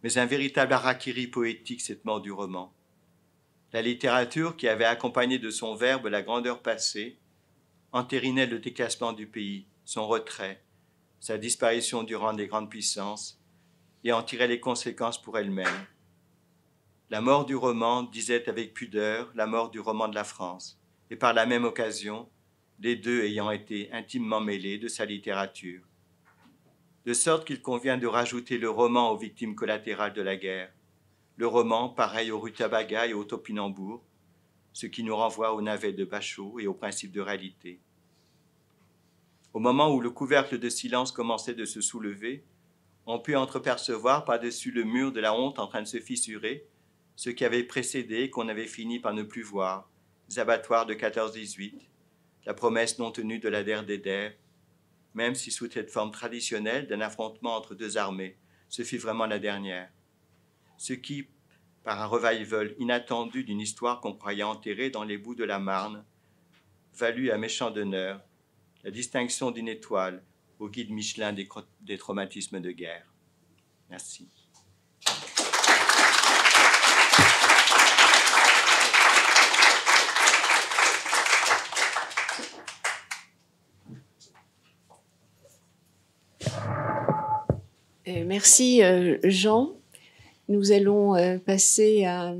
Mais un véritable harakiri poétique cette mort du roman. La littérature, qui avait accompagné de son verbe la grandeur passée, entérinait le déclassement du pays, son retrait, sa disparition durant les grandes puissances, et en tirait les conséquences pour elle-même. La mort du roman disait avec pudeur la mort du roman de la France, et par la même occasion, les deux ayant été intimement mêlés de sa littérature. De sorte qu'il convient de rajouter le roman aux victimes collatérales de la guerre. Le roman, pareil au Rutabaga et au Topinambour, ce qui nous renvoie aux navet de Bachot et aux principe de réalité. Au moment où le couvercle de silence commençait de se soulever, on put entrepercevoir par-dessus le mur de la honte en train de se fissurer ce qui avait précédé qu'on avait fini par ne plus voir, les abattoirs de 14-18, la promesse non tenue de la der même si sous cette forme traditionnelle d'un affrontement entre deux armées, ce fut vraiment la dernière. Ce qui, par un revival inattendu d'une histoire qu'on croyait enterrée dans les bouts de la Marne, valut à Méchant d'honneur la distinction d'une étoile au guide Michelin des, des traumatismes de guerre. Merci. Euh, merci euh, Jean. Nous allons euh, passer à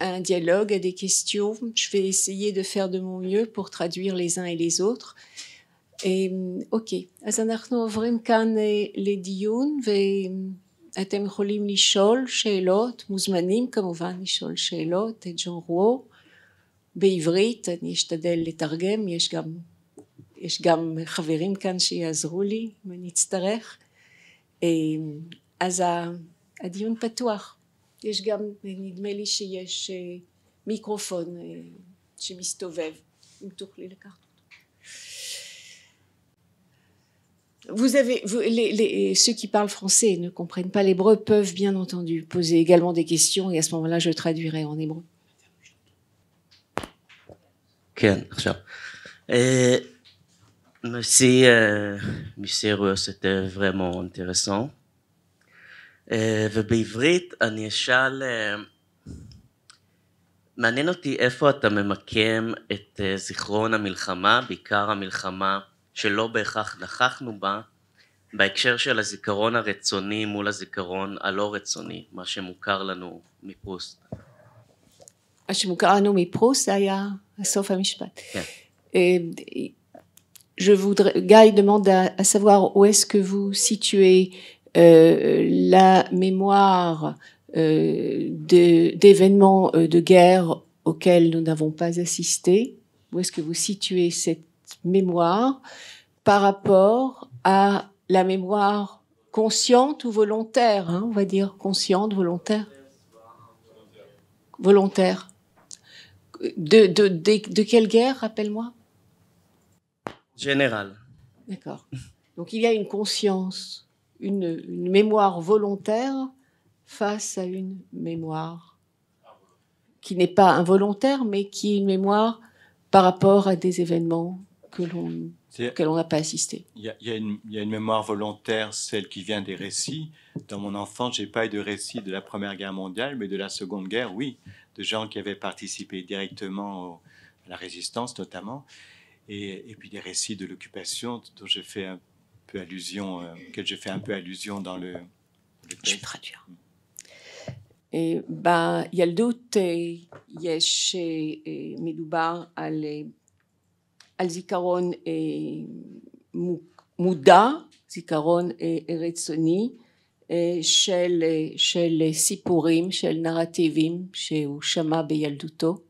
un dialogue, à des questions. Je vais essayer de faire de mon mieux pour traduire les uns et les autres. Et, אוקיי, אז אנחנו עוברים כאן לדיון ואתם יכולים לשאול שאלות, מוזמנים כמובן לשאול שאלות את ג'ון רואו בעברית, אני אשתדל לתרגם, יש גם, יש גם חברים כאן שיעזרו לי אם אני אצטרך. Et à euh, הדיון a et je garde לי שיש euh, chez שמסתובב, et microphone chez Mistovev. Vous avez, vous, les, ceux qui parlent français et ne comprennent pas l'hébreu peuvent bien entendu poser également des questions et à ce moment-là je traduirai en hébreu. כן, עכשיו. Merci, euh, Monsieur Roux, c'était vraiment intéressant. Euh, ובעברית אני אשאל, אה, מעניין אותי איפה אתה ממקם את אה, זיכרון המלחמה, בעיקר המלחמה שלא בהכרח נכחנו בה, בהקשר של הזיכרון הרצוני מול הזיכרון הלא רצוני, מה שמוכר לנו מפרוסט. מה שמוכר לנו מפרוסט היה סוף המשפט. כן. אה, Guy demande à, savoir où est-ce que vous situez euh, la mémoire euh, d'événements euh, de, guerre auxquels nous n'avons pas assisté. Où est-ce que vous situez cette mémoire par rapport à la mémoire consciente ou volontaire hein, On va dire consciente, volontaire. Volontaire. de quelle guerre, rappelle-moi Général. D'accord. Donc il y a une conscience, une, mémoire volontaire face à une mémoire qui n'est pas involontaire, mais qui est une mémoire par rapport à des événements que l'on auxquels on n'a pas assisté. Il y, a une mémoire volontaire, celle qui vient des récits. Dans mon enfance, j'ai pas eu de récits de la Première Guerre mondiale, mais de la Seconde Guerre, oui, de gens qui avaient participé directement à la résistance notamment et, puis les récits de l'occupation dont j'ai fait un peu allusion, euh, que j'ai fait un peu allusion dans le. Je vais traduire. Et ben, il y medubar, alé, alzikaron et muda, zikaron et eretzoni, et chez les sipurim, chez le narrativim, chez Ushama beyalduto.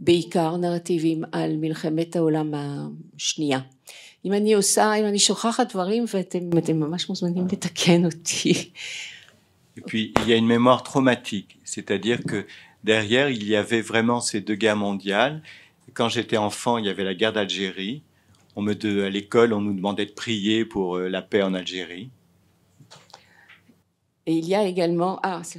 Et puis, il y a une mémoire traumatique, c'est-à-dire que derrière, il y avait vraiment ces deux guerres mondiales. Quand j'étais enfant, il y avait la guerre d'Algérie. On me de, à l'école, on nous demandait de prier pour euh, la paix en Algérie. Et il y a également, ah, c'est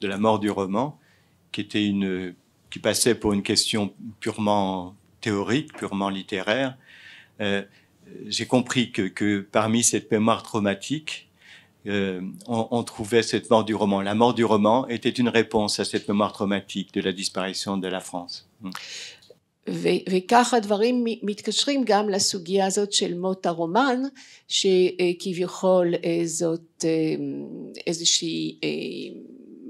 de la mort du roman, qui, était une, qui passait pour une question purement théorique, purement littéraire. Euh, j'ai compris que, parmi cette mémoire traumatique, euh, on, trouvait cette mort du roman. La mort du roman était une réponse à cette mémoire traumatique de la disparition de la France. Mm.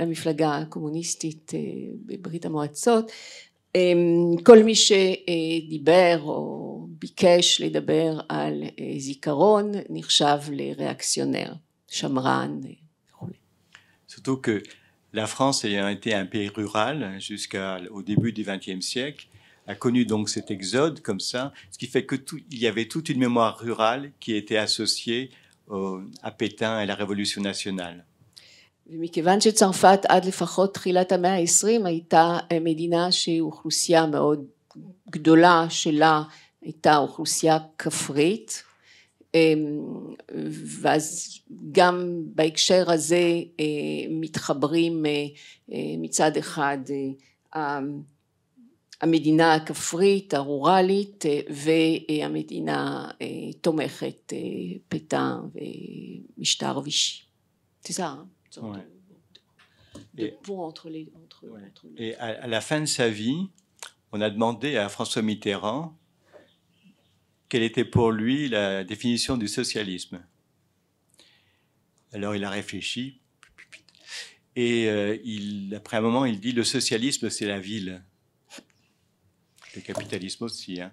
למפלגה הקומוניסטית בברית המועצות. כל מי שדיבר או ביקש לדבר על זיכרון נחשב לריאקציונר, שמרן chamran Surtout que la France ayant été un pays rural jusqu'au début du XXe siècle, a connu donc cet exode comme ça, ce qui fait que tout, il y avait toute une mémoire rurale qui était associée à Pétain et la Révolution nationale. ומכיוון שצרפת עד לפחות תחילת המאה העשרים הייתה אה, מדינה שאוכלוסייה מאוד גדולה שלה הייתה אוכלוסייה כפרית אמ, ואז גם בהקשר הזה אה, מתחברים אה, מצד אחד המדינה הכפרית הרורלית והמדינה תומכת פתא ומשטר וישי. תיזהר. et, pont entre les, Et à, la fin de sa vie, on a demandé à François Mitterrand quelle était pour lui la définition du socialisme. Alors il a réfléchi. Et euh, il, après un moment, il dit le socialisme, c'est la ville. Le capitalisme aussi. Hein.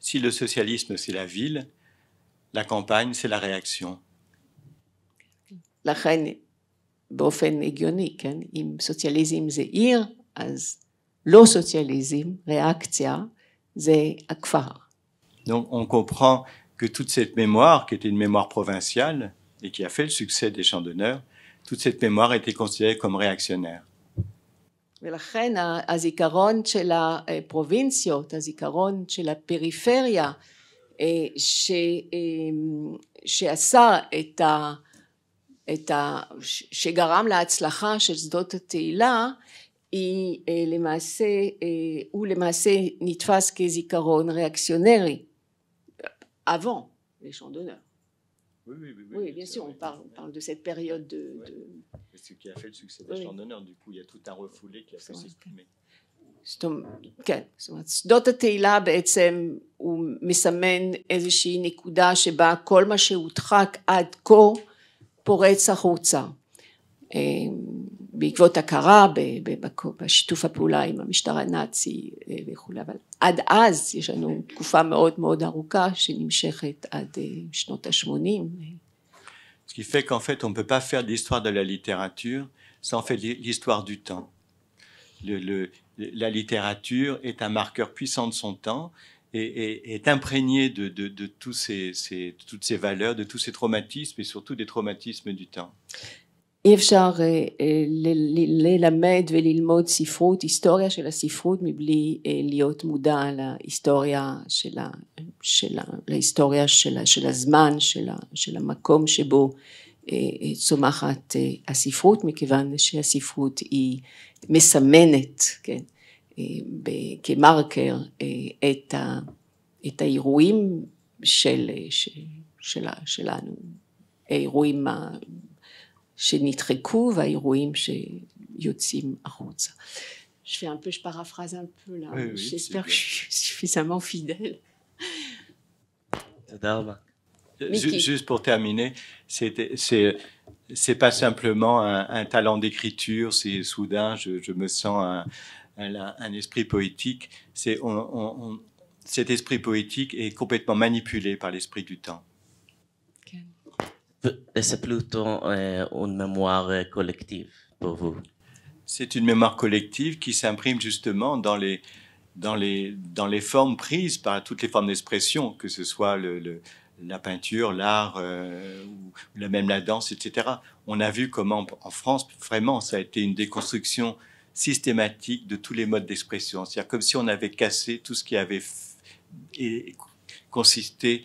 Si le socialisme, c'est la ville, la campagne, c'est la réaction. Donc on comprend que toute cette mémoire, qui était une mémoire provinciale et qui a fait le succès des champs d'honneur, toute cette mémoire était considérée comme réactionnaire. ולכן הזיכרון של הפרובינציות, הזיכרון של הפריפריה אה, ש, אמ, שעשה את ה... את ה... שגרם להצלחה של שדות התהילה היא אה, למעשה, אה, הוא למעשה נתפס כזיכרון ריאקציונרי אבון, לשון דונר Oui, oui, oui, oui bien sûr, on parle, on parle, de cette période de. Ouais. de... C'est Ce qui a fait le succès de oui. Chandonneur, du coup, il y a tout un refoulé qui a fait s'exprimer. זאת זאת שדות התהילה בעצם הוא מסמן איזושהי נקודה שבה כל מה שהודחק עד כה פורץ החוצה. 80 Ce qui fait qu'en fait, on ne peut pas faire de l'histoire de la littérature sans faire l'histoire du temps. Le, la littérature est un marqueur puissant de son temps et, est imprégnée de, tous toutes ces valeurs, de tous ces traumatismes et surtout des traumatismes du temps. אי אפשר אה, אה, ללמד וללמוד ספרות, היסטוריה של הספרות מבלי אה, להיות מודע להיסטוריה של, ה, של, ה, להיסטוריה של, ה, של הזמן, של, ה, של המקום שבו צומחת הספרות, מכיוון שהספרות היא מסמנת, כן, כמרקר את, ה, את האירועים של, של, של, שלנו, האירועים ה, Chez והאירועים שיוצאים החוצה. Je fais un peu, je paraphrase un peu là. J'espère que je suis suffisamment fidèle. Euh, juste pour terminer, c'est pas simplement un, talent d'écriture, c'est soudain, je, me sens un, esprit poétique. cet esprit poétique est complètement manipulé par l'esprit du temps. C'est plutôt euh, une mémoire euh, collective pour vous. C'est une mémoire collective qui s'imprime justement dans les, dans, les, dans les formes prises par toutes les formes d'expression, que ce soit le, la peinture, l'art, euh, ou même la danse, etc. On a vu comment en France, vraiment, ça a été une déconstruction systématique de tous les modes d'expression. C'est-à-dire comme si on avait cassé tout ce qui avait consisté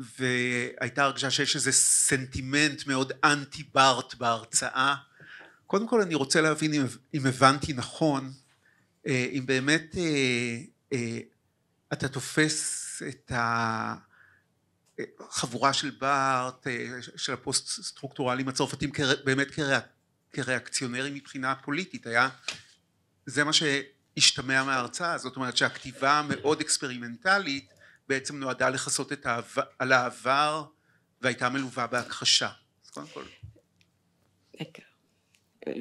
והייתה הרגשה שיש איזה סנטימנט מאוד אנטי בארט בהרצאה. קודם כל אני רוצה להבין אם, אם הבנתי נכון, אה, אם באמת אה, אה, אתה תופס את החבורה של בארט, של הפוסט סטרוקטורלים הצרפתים באמת כרע, כריאקציונרים מבחינה פוליטית, היה זה מה שהשתמע מההרצאה, זאת אומרת שהכתיבה המאוד אקספרימנטלית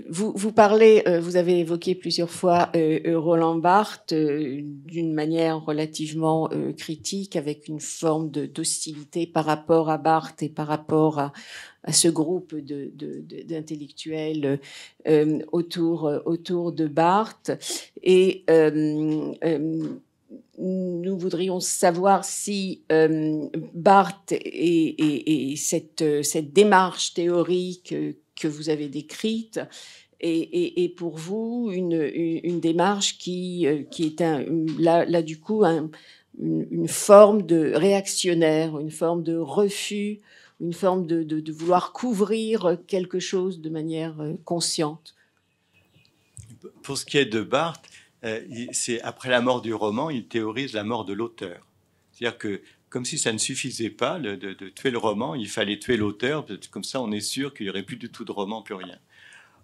Vous, vous, parlez, euh, vous avez évoqué plusieurs fois euh, euh, Roland Barthes d'une manière relativement critique, avec une forme de docilité par rapport à Barthes et par rapport à, ce groupe d'intellectuels de, autour, autour de Barthes. Et nous voudrions savoir si euh, Barthes et, euh, cette, démarche théorique que vous avez décrite est, pour vous une, démarche qui, euh, est là, du coup une, forme de réactionnaire, une forme de refus, une forme de, de vouloir couvrir quelque chose de manière consciente. Pour ce qui est de Barthes, euh, c'est après la mort du roman, il théorise la mort de l'auteur. C'est-à-dire que comme si ça ne suffisait pas de, tuer le roman, il fallait tuer l'auteur, comme ça on est sûr qu'il n'y aurait plus du tout de roman, plus rien.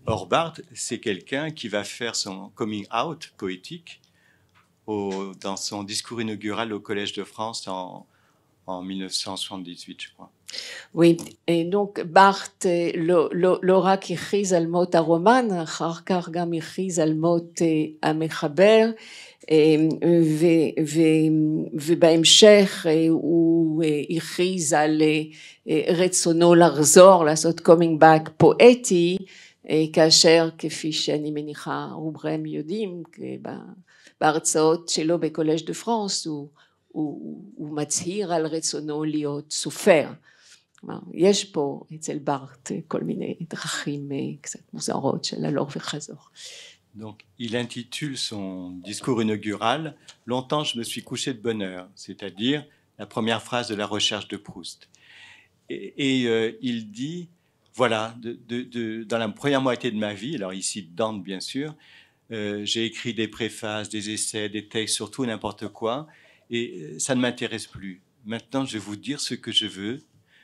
Or Barthes, c'est quelqu'un qui va faire son coming out poétique au, dans son discours inaugural au Collège de France en 1978, je crois. Oui, et donc בארט לא, לא, לא רק הכריז על מות הרומן, אחר כך גם הכריז על מות המחבר, ו, ו, ובהמשך הוא הכריז על רצונו לחזור, לעשות coming back פואטי, כאשר כפי שאני מניחה רובכם יודעים, בהרצאות שלו בקולג' דה פרנס הוא, הוא, הוא מצהיר על רצונו להיות סופר. Donc, il intitule son discours inaugural Longtemps je me suis couché de bonheur c'est-à-dire la première phrase de la recherche de Proust. Et, euh, il dit Voilà, dans la première moitié de ma vie, alors ici Dante bien sûr, euh, j'ai écrit des préfaces, des essais, des textes, surtout n'importe quoi, et euh, ça ne m'intéresse plus. Maintenant, je vais vous dire ce que je veux,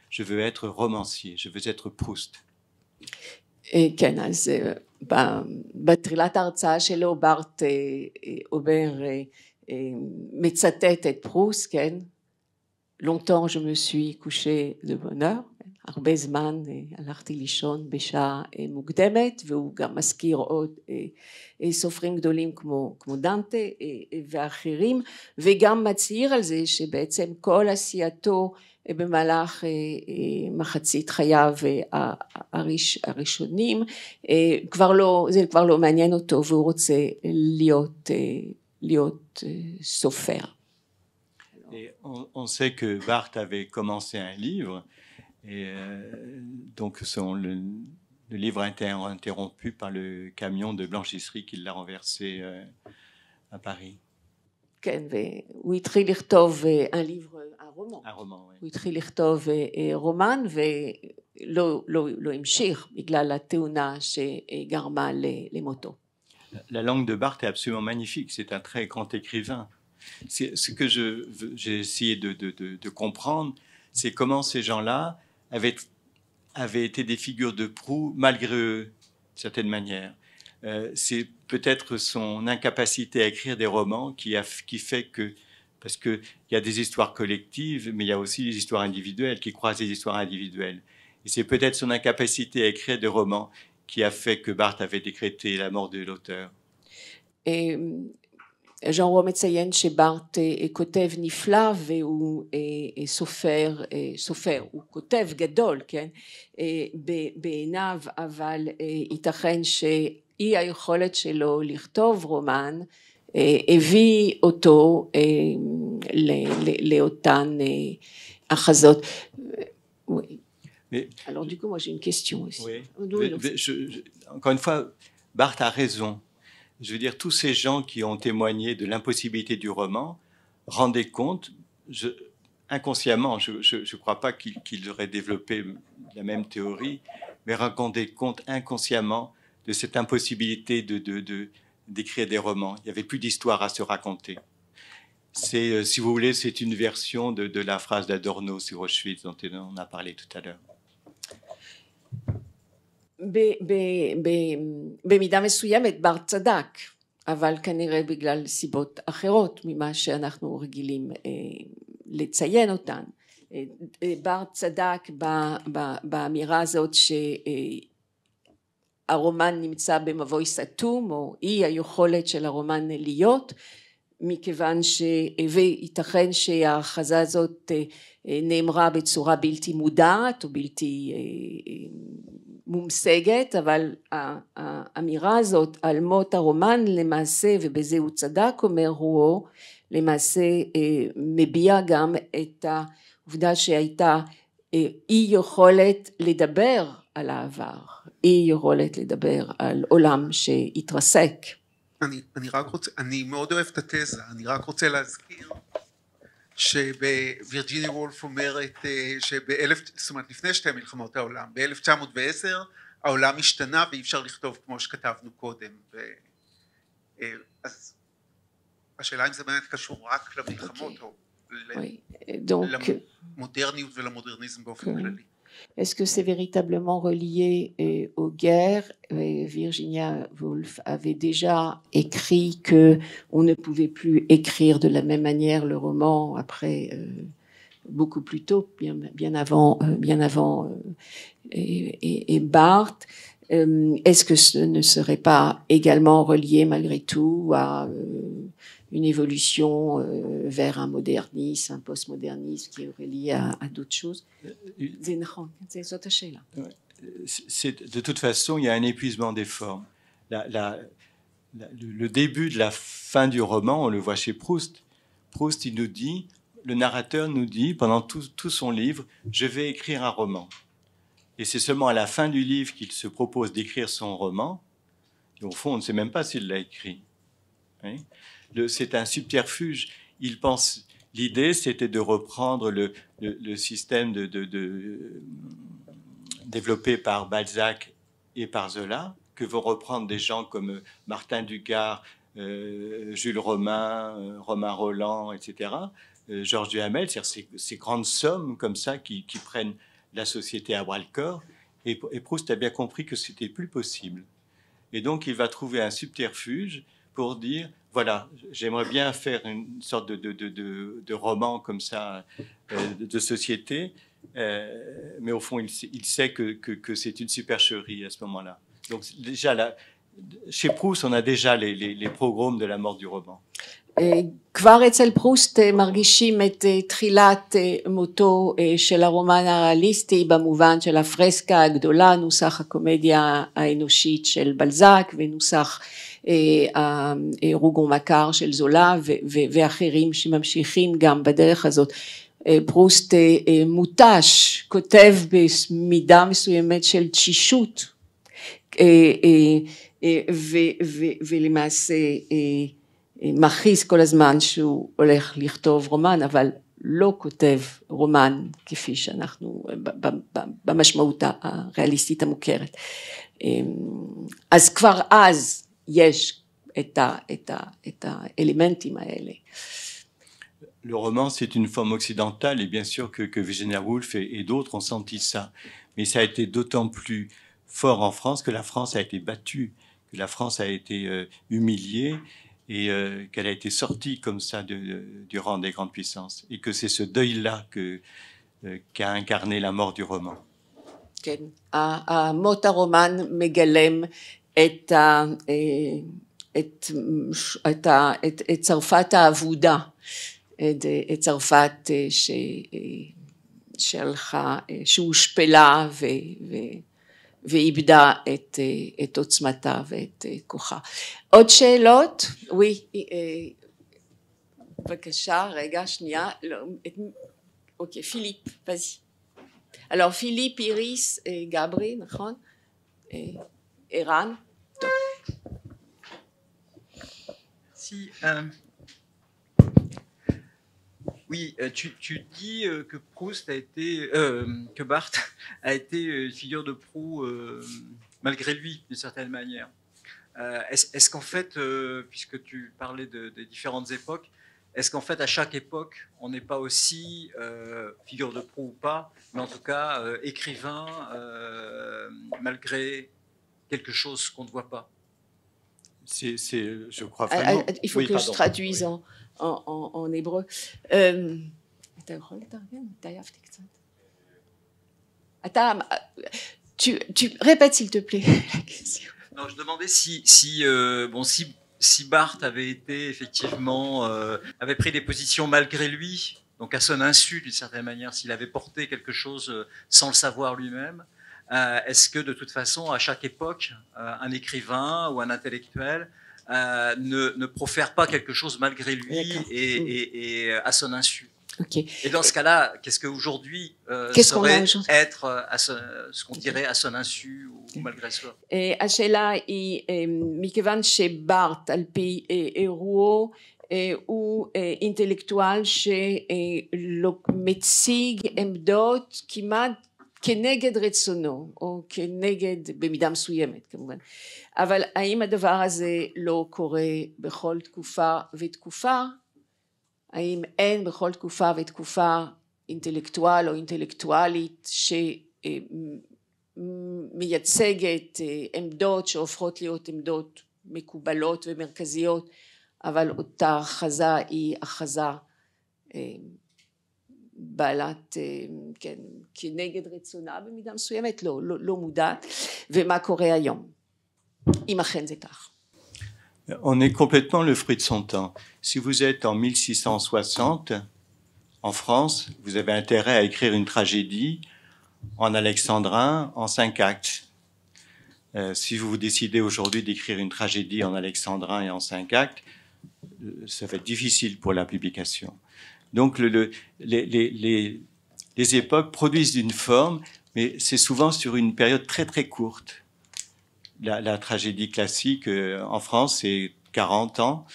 je veux être romancier, je veux être Proust. Et Ken, est euh, ben, Battre la tarte, chez Bart et Aubert, mettre sa tête être Proust, Ken. Longtemps, je me suis couché de bonne heure. הרבה זמן אה, הלכתי לישון בשעה אה, מוקדמת והוא גם מזכיר עוד אה, סופרים גדולים כמו, כמו דנטה ואחרים וגם מצהיר על זה שבעצם כל עשייתו במהלך מחצית חייו הראש, הראשונים כבר לא, זה כבר לא מעניין אותו והוא רוצה להיות, להיות סופר. on, on sait que Barthes avait commencé un livre euh, Et euh, donc, son, le, livre a été interrompu par le camion de blanchisserie qui l'a renversé euh, à Paris. un livre, un roman. un roman, oui. La langue de Barthes est absolument magnifique, c'est un très grand écrivain. Ce que j'ai essayé de comprendre, c'est comment ces gens-là, avaient, été des figures de proue malgré certaines manières euh, c'est peut-être son incapacité à écrire des romans qui, qui fait que, parce qu'il y a des histoires collectives, mais il y a aussi des histoires individuelles qui croisent des histoires individuelles. Et c'est peut-être son incapacité à écrire des romans qui a fait que Barthes avait décrété la mort de l'auteur. Et Jean Romézaïen chez Barthes et Kotev ni Flav et Sopher ou Kotev Gadolkin et Beenav Aval et Itachen chez Iaïrolecelo Lirtov Roman et Evi Otto et mm, Leotan et Achazot. Euh, Alors, du coup, moi j'ai une question aussi. Encore une fois, Barthes a raison je veux dire, tous ces gens qui ont témoigné de l'impossibilité du roman rendaient compte, inconsciemment, je ne crois pas qu'ils auraient développé la même théorie, mais rendaient compte inconsciemment de cette impossibilité d'écrire de, de, des romans. Il n'y avait plus d'histoire à se raconter. C'est, euh, si vous voulez, c'est une version de, de la phrase d'Adorno sur Auschwitz dont on a parlé tout à l'heure. במידה מסוימת בר צדק, אבל כנראה בגלל סיבות אחרות ממה שאנחנו רגילים אה, לציין אותן. אה, אה, בר צדק ב, ב, באמירה הזאת שהרומן אה, נמצא במבוי סתום או אי היכולת של הרומן להיות מכיוון ש... וייתכן שההכרזה הזאת אה, אה, נאמרה בצורה בלתי מודעת או בלתי מומשגת, אבל האמירה הזאת על מות הרומן למעשה, ובזה הוא צדק אומר רואו, למעשה אה, מביע גם את העובדה שהייתה אה, אי יכולת לדבר על העבר, אי יכולת לדבר על עולם שהתרסק. אני, אני רק רוצה, אני מאוד אוהב את התזה, אני רק רוצה להזכיר שווירג'יניה וולף אומרת אה, שבאלף, זאת אומרת לפני שתי מלחמות העולם, ב-1910 העולם השתנה ואי אפשר לכתוב כמו שכתבנו קודם. ו... אה, אז השאלה אם זה באמת קשור רק למלחמות okay. אוקיי. או אה, כן. למודרניות ולמודרניזם באופן okay. כן. כללי. Est-ce que c'est véritablement relié euh, aux guerres euh, Virginia Woolf avait déjà écrit que on ne pouvait plus écrire de la même manière le roman après euh, beaucoup plus tôt, bien, avant, bien avant et, et, Barthes. Est-ce que ce ne serait pas également relié malgré tout à une évolution euh, vers un modernisme, un postmodernisme qui aurait lié à, d'autres choses. Euh, c'est, de toute façon, il y a un épuisement des formes. le début de la fin du roman, on le voit chez Proust. Proust, il nous dit, le narrateur nous dit pendant tout, son livre, je vais écrire un roman. Et c'est seulement à la fin du livre qu'il se propose d'écrire son roman. Et au fond, on ne sait même pas s'il l'a écrit. Oui c'est un subterfuge. Il pense l'idée, c'était de reprendre le, système de, développé par Balzac et par Zola, que vont reprendre des gens comme euh, Martin Dugard, euh, Jules Romain, euh, Romain Roland, etc., Georges Duhamel, c'est-à-dire ces, grandes sommes comme ça qui, prennent la société à bras corps. Et, et Proust a bien compris que c'était plus possible. Et donc il va trouver un subterfuge pour dire voilà, j'aimerais bien faire une sorte de, de, de, de roman comme ça, euh, de société, euh, mais au fond, il, sait que, que, que c'est une supercherie à ce moment-là. Donc déjà, là, chez Proust, on a déjà les, les, les programmes de la mort du roman. Proust כבר אצל פרוסט מרגישים את תחילת מותו של הרומן הריאליסטי במובן של הפרסקה הגדולה, נוסח הקומדיה האנושית Balzac בלזק ונוסח אה, הרוגו מקר של זולה ואחרים שממשיכים גם בדרך הזאת. אה, פרוסט אה, מותש כותב במידה מסוימת של תשישות ולמעשה מכעיס כל הזמן שהוא הולך לכתוב רומן אבל לא כותב רומן כפי שאנחנו במשמעות הריאליסטית המוכרת אז כבר אז יש את, ה, Le roman, c'est une forme occidentale, et bien sûr que, que Virginia Woolf et, d'autres ont senti ça. Mais ça a été d'autant plus fort en France que la France a été battue, que la France a été euh, humiliée et euh, qu'elle a été sortie comme ça de, du rang des grandes puissances. Et que c'est ce deuil-là que, euh, qu'a incarné la mort du roman. כן, Roman, roman, et את, ה, אה, את, את, ה, את, את צרפת האבודה, את, את צרפת אה, ש, אה, שהלכה, שהושפלה ו, ו, ואיבדה את, את עוצמתה ואת כוחה. עוד שאלות? Oui. בבקשה, רגע, שנייה. לא, אוקיי, פיליפ, פזי. y פיליפ, איריס, גברי, נכון? ערן? Si euh, oui, euh, tu, dis euh, que Proust a été, que Barthes a été une figure de proue malgré lui, d'une certaine manière. est-ce, qu'en fait, puisque tu parlais des différentes époques, est-ce qu'en fait, à chaque époque, on n'est pas aussi figure de proue ou pas, mais en tout cas écrivain, malgré quelque chose qu'on ne voit pas je crois. Ah, ah, il faut que je traduise en, en, hébreu. Attends, tu, tu répètes s'il te plaît la question. Non, je demandais si, si euh, bon, si, Barthes avait été effectivement euh, avait pris des positions malgré lui, donc à son insu d'une certaine manière, s'il avait porté quelque chose euh, sans le savoir lui-même, euh, est-ce que de toute façon, à chaque époque, euh, un écrivain ou un intellectuel euh, ne, ne, profère pas quelque chose malgré lui mm. et, à son insu Et dans ce cas-là, qu'est-ce qu'aujourd'hui aujourd'hui serait être à ce, qu'on dirait à son insu ou, malgré et ou malgré soi השאלה et מכיוון שבארט intellectuel פי אירועו הוא le שלא מציג qui m'a כנגד רצונו או כנגד במידה מסוימת כמובן אבל האם הדבר הזה לא קורה בכל תקופה ותקופה האם אין בכל תקופה ותקופה אינטלקטואל או אינטלקטואלית שמייצגת אה, אה, עמדות שהופכות להיות עמדות מקובלות ומרכזיות אבל אותה הכרזה היא הכרזה אה, On est complètement le fruit de son temps. Si vous êtes en 1660 en France, vous avez intérêt à écrire une tragédie en alexandrin en cinq actes. Euh, si vous vous décidez aujourd'hui d'écrire une tragédie en alexandrin et en cinq actes, euh, ça va être difficile pour la publication. Donc les, époques produisent une forme, mais c'est souvent sur une période très très courte. La, tragédie classique euh, en France, c'est 40 ans,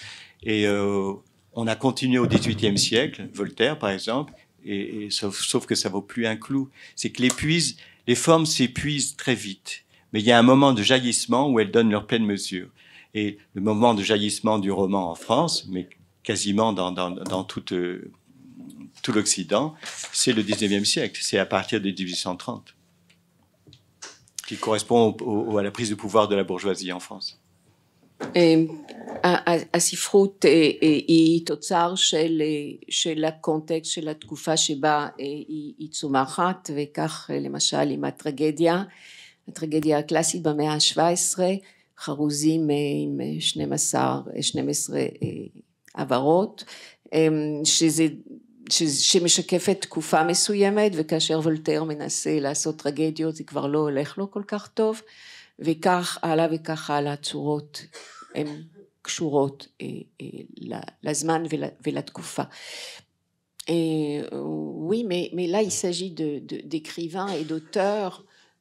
et euh, on a continué au XVIIIe siècle, Voltaire par exemple, et, sauf, que ça vaut plus un clou. C'est que les formes s'épuisent très vite, mais il y a un moment de jaillissement où elles donnent leur pleine mesure. Et le moment de jaillissement du roman en France, mais quasiment dans, toute euh, tout l'Occident, c'est le 19e siècle, c'est à partir de 1830, qui correspond au, à la prise de pouvoir de la bourgeoisie en France. Et à, à, à Sifrut et, et, et Totsar, chez, les, chez la contexte, chez la Tkoufa, chez Ba et Itzumarat, avec les Machal et ma tragédie, la tragédie classique de la Méa Schweissre, 12 12 עברות, שזה ש, שמשקפת תקופה מסוימת וכאשר וולטר מנסה לעשות טרגדיות זה כבר לא הולך לו כל כך טוב וכך הלאה וכך הלאה צורות הן קשורות אה, אה, לזמן ול, ולתקופה. אה, oui, mais, mais là, il s'agit d'écrivains et d'auteurs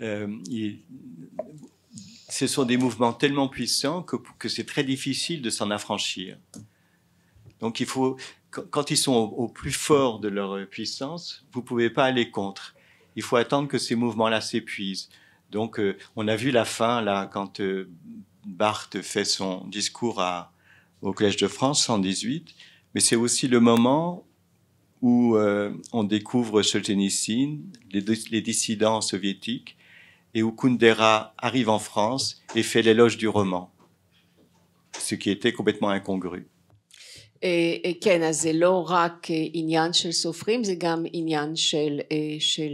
Euh, ce sont des mouvements tellement puissants que, c'est très difficile de s'en affranchir. Donc il faut, quand ils sont au, plus fort de leur puissance, vous ne pouvez pas aller contre. Il faut attendre que ces mouvements-là s'épuisent. Donc euh, on a vu la fin, là, quand euh, Barthes fait son discours au Collège de France, 118, mais c'est aussi le moment où on découvre Solzhenitsyn, les dissidents soviétiques, et où Kundera arrive en France et fait l'éloge du roman, ce qui était complètement incongru. Et, et Ken, c'est l'orac inyan chez les sofrims, c'est gam inyan chez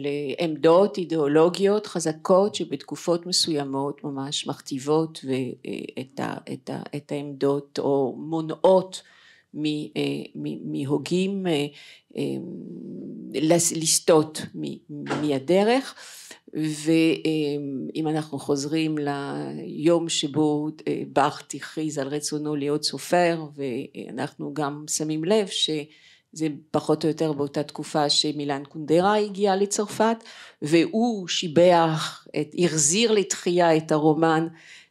les mdot, idéologiot, razakot, chez betkufot, msuyamot, mamash, martivot, et ta mdot, ou oh, monot. אה, מהוגים אה, אמ, לסטות מהדרך ואם אנחנו חוזרים ליום שבו אה, בארט הכריז על רצונו להיות סופר ואנחנו גם שמים לב שזה פחות או יותר באותה תקופה שמילן קונדרה הגיע לצרפת והוא שיבח, את, החזיר לתחייה את הרומן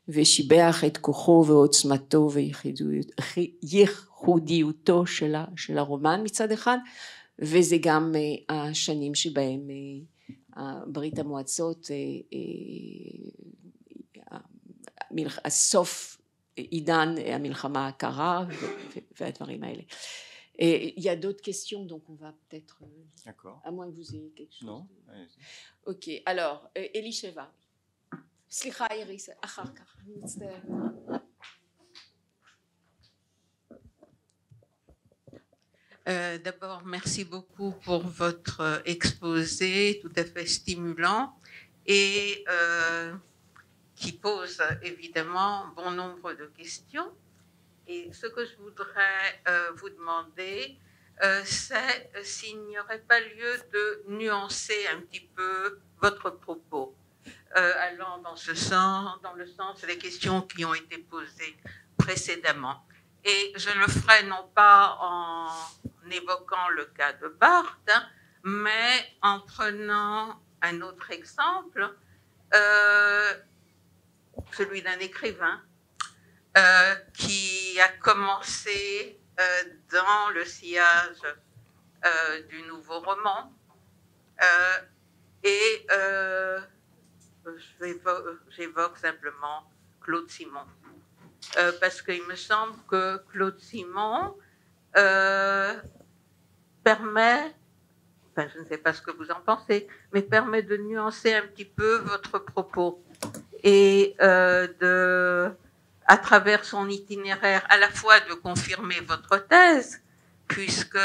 ושיבח את כוחו ועוצמתו וייחודיות הייחודיותו של, ה, של הרומן מצד אחד, וזה גם השנים שבהם ברית המועצות, הסוף עידן המלחמה הקרה והדברים האלה. il y a d'autres questions, donc on va peut-être. D'accord. À moins que vous ayez quelque chose. Non. Ok, alors, euh, Elisheva. Slicha Iris, אחר כך, אני מצטערת. Euh, d'abord, merci beaucoup pour votre euh, exposé tout à fait stimulant et euh, qui pose évidemment bon nombre de questions. Et ce que je voudrais vous demander, c'est s'il n'y aurait pas lieu de nuancer un petit peu votre propos, allant dans ce sens, dans le sens des questions qui ont été posées précédemment. Et je le ferai non pas en évoquant le cas de Barthes, hein, mais en prenant un autre exemple, euh, celui d'un écrivain euh, qui a commencé euh, dans le sillage du nouveau roman. et j'évoque simplement Claude Simon. Euh, parce qu'il me semble que Claude Simon euh, permet, enfin je ne sais pas ce que vous en pensez, mais permet de nuancer un petit peu votre propos et euh, de, à travers son itinéraire, à la fois de confirmer votre thèse, puisque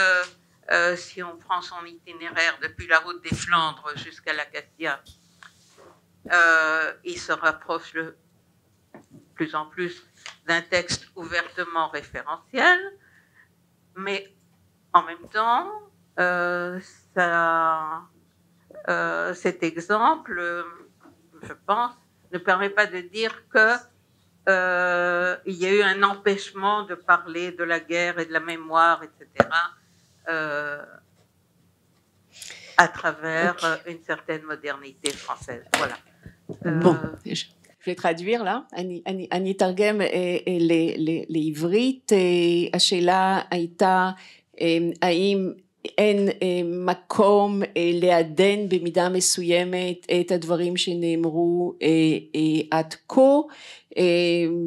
si on prend son itinéraire depuis la route des Flandres jusqu'à la euh, il se rapproche le plus en plus d'un texte ouvertement référentiel, mais en même temps, euh, ça, euh, cet exemple, je pense, ne permet pas de dire que euh, il y a eu un empêchement de parler de la guerre et de la mémoire, etc., à travers une certaine modernité française. Voilà. Bon déjà. je vais traduire là, אני, אני, אני אתרגם אה, אה, לעברית, אה, השאלה הייתה האם אין מקום לעדן במידה מסוימת את הדברים שנאמרו עד כה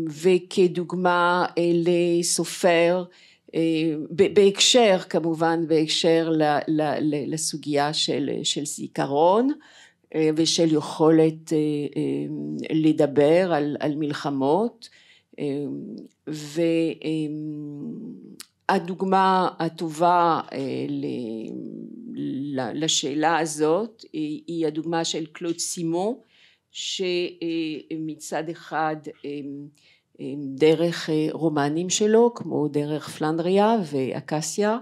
וכדוגמה לסופר בהקשר כמובן בהקשר לסוגיה של, של זיכרון אה, ושל יכולת אה, אה, לדבר על, על מלחמות והדוגמה הטובה לשאלה הזאת היא הדוגמה של קלוד סימו שמצד אחד דרך רומנים שלו כמו דרך פלנדריה ואקסיה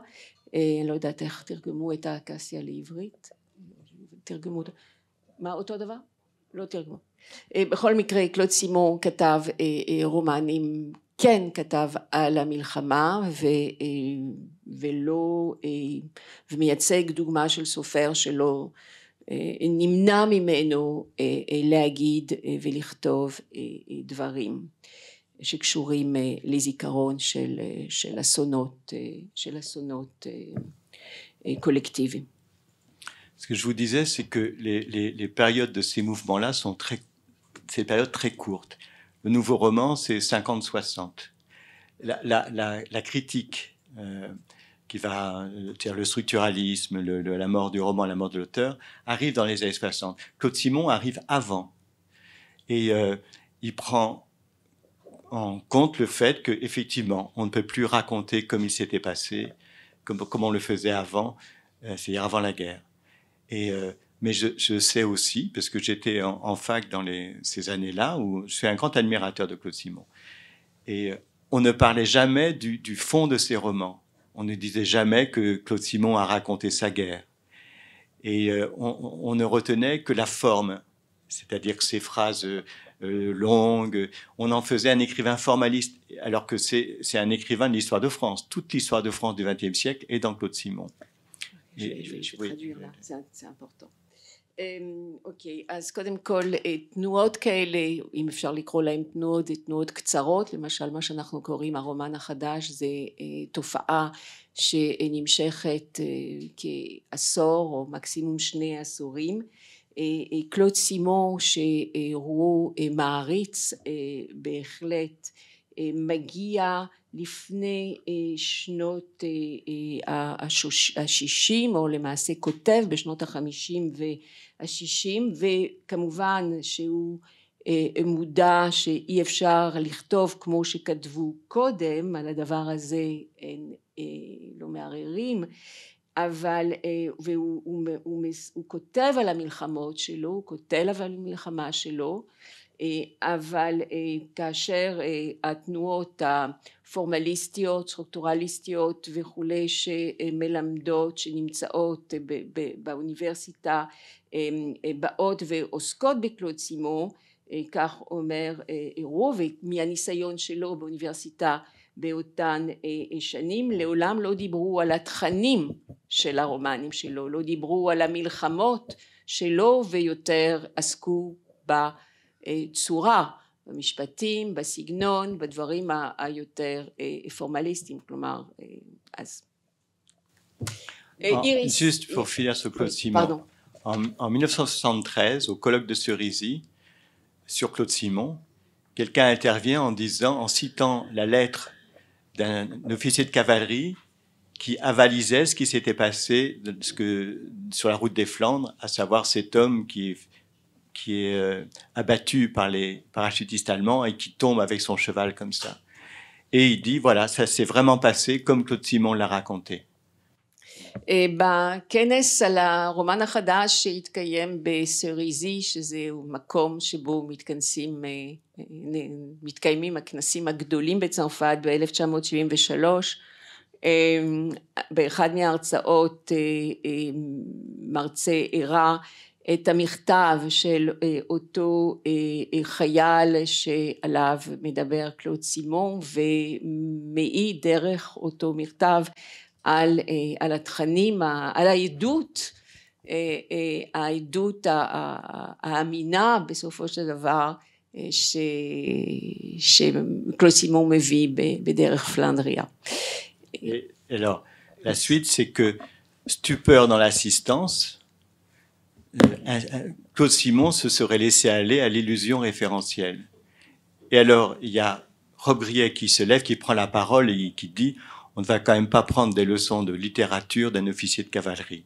אני לא יודעת איך תרגמו את האקסיה לעברית תרגמו אותה מה אותו דבר? לא תרגמו. אה, בכל מקרה קלוד סימון כתב אה, אה, רומנים כן כתב על המלחמה ו, ולא ומייצג דוגמה של סופר שלא נמנע ממנו להגיד ולכתוב דברים שקשורים לזיכרון של, של אסונות של אסונות קולקטיביים ce que je vous disais, c'est que les, périodes de ces mouvements-là sont très, ces périodes très courtes. Le nouveau roman, c'est 50-60. La, critique euh, qui va, euh, dire le structuralisme, la mort du roman, la mort de l'auteur, arrive dans les années 60. Claude Simon arrive avant. Et euh, il prend en compte le fait que effectivement, on ne peut plus raconter comme il s'était passé, comme, on le faisait avant, c'est-à-dire avant la guerre. Et, euh, mais je, je, sais aussi, parce que j'étais en, fac dans les, ces années-là, où je suis un grand admirateur de Claude Simon. Et euh, on ne parlait jamais du, du fond de ses romans. On ne disait jamais que Claude Simon a raconté sa guerre. Et euh, on, on, ne retenait que la forme, c'est-à-dire ses phrases longues, on en faisait un écrivain formaliste, alors que c'est un écrivain de l'histoire de France. Toute l'histoire de France du XXe siècle est dans Claude Simon. je, vais, je vais, oui, traduire oui, là, oui. c'est important. אוקיי, okay, אז קודם כל אה, תנועות כאלה, אם אפשר לקרוא להן תנועות, זה אה, תנועות קצרות, למשל מה שאנחנו קוראים הרומן החדש זה אה, תופעה שנמשכת כעשור או מקסימום שני עשורים. קלוד סימון שהוא מעריץ בהחלט מגיע לפני אה, שנות אה, אה, השישים או למעשה כותב בשנות החמישים והשישים וכמובן שהוא מודע שאי אפשר לכתוב כמו שכתבו קודם על הדבר הזה אין, לא מערערים אבל והוא הוא, הוא, הוא, הוא כותב על המלחמות שלו הוא כותב על המלחמה שלו אה, אבל אה, כאשר אה, התנועות הפורמליסטיות, סטרוקטורליסטיות וכולי שמלמדות, שנמצאות באוניברסיטה, באות ועוסקות בקלוד סימו, כך אומר רוביק מהניסיון שלו באוניברסיטה באותן שנים, לעולם לא דיברו על התכנים של הרומנים שלו, לא דיברו על המלחמות שלו ויותר עסקו ב... צורה, במשפטים, בסגנון, בדברים Juste pour finir ce Claude Simon. En, 1973, au colloque de Cerisy, sur Claude Simon, quelqu'un intervient en disant, en citant la lettre d'un officier de cavalerie qui avalisait ce qui s'était passé ce que, sur la route des Flandres, à savoir cet homme qui qui est euh, abattu par les parachutistes allemands et qui tombe avec son cheval comme ça. Et il dit, voilà, ça s'est vraiment passé comme Claude Simon l'a raconté. et ben בכנס על הרומן החדש שהתקיים בסריזי, שזהו מקום שבו מתכנסים, מתקיימים הכנסים הגדולים בצרפת ב-1973, באחד מההרצאות מרצה ira את המכתב של אה, אותו אה, אה, חייל שעליו מדבר קלוד סימון ומעיד דרך אותו מכתב על, על התכנים, על העדות, העדות האמינה בסופו של דבר ש... שקלוד סימון מביא בדרך פלנדריה. Alors, la suite, c'est que stupeur dans l'assistance, Euh, Claude Simon se serait laissé aller à l'illusion référentielle. Et alors, il y a robriet qui se lève, qui prend la parole et qui dit on ne va quand même pas prendre des leçons de littérature d'un officier de cavalerie.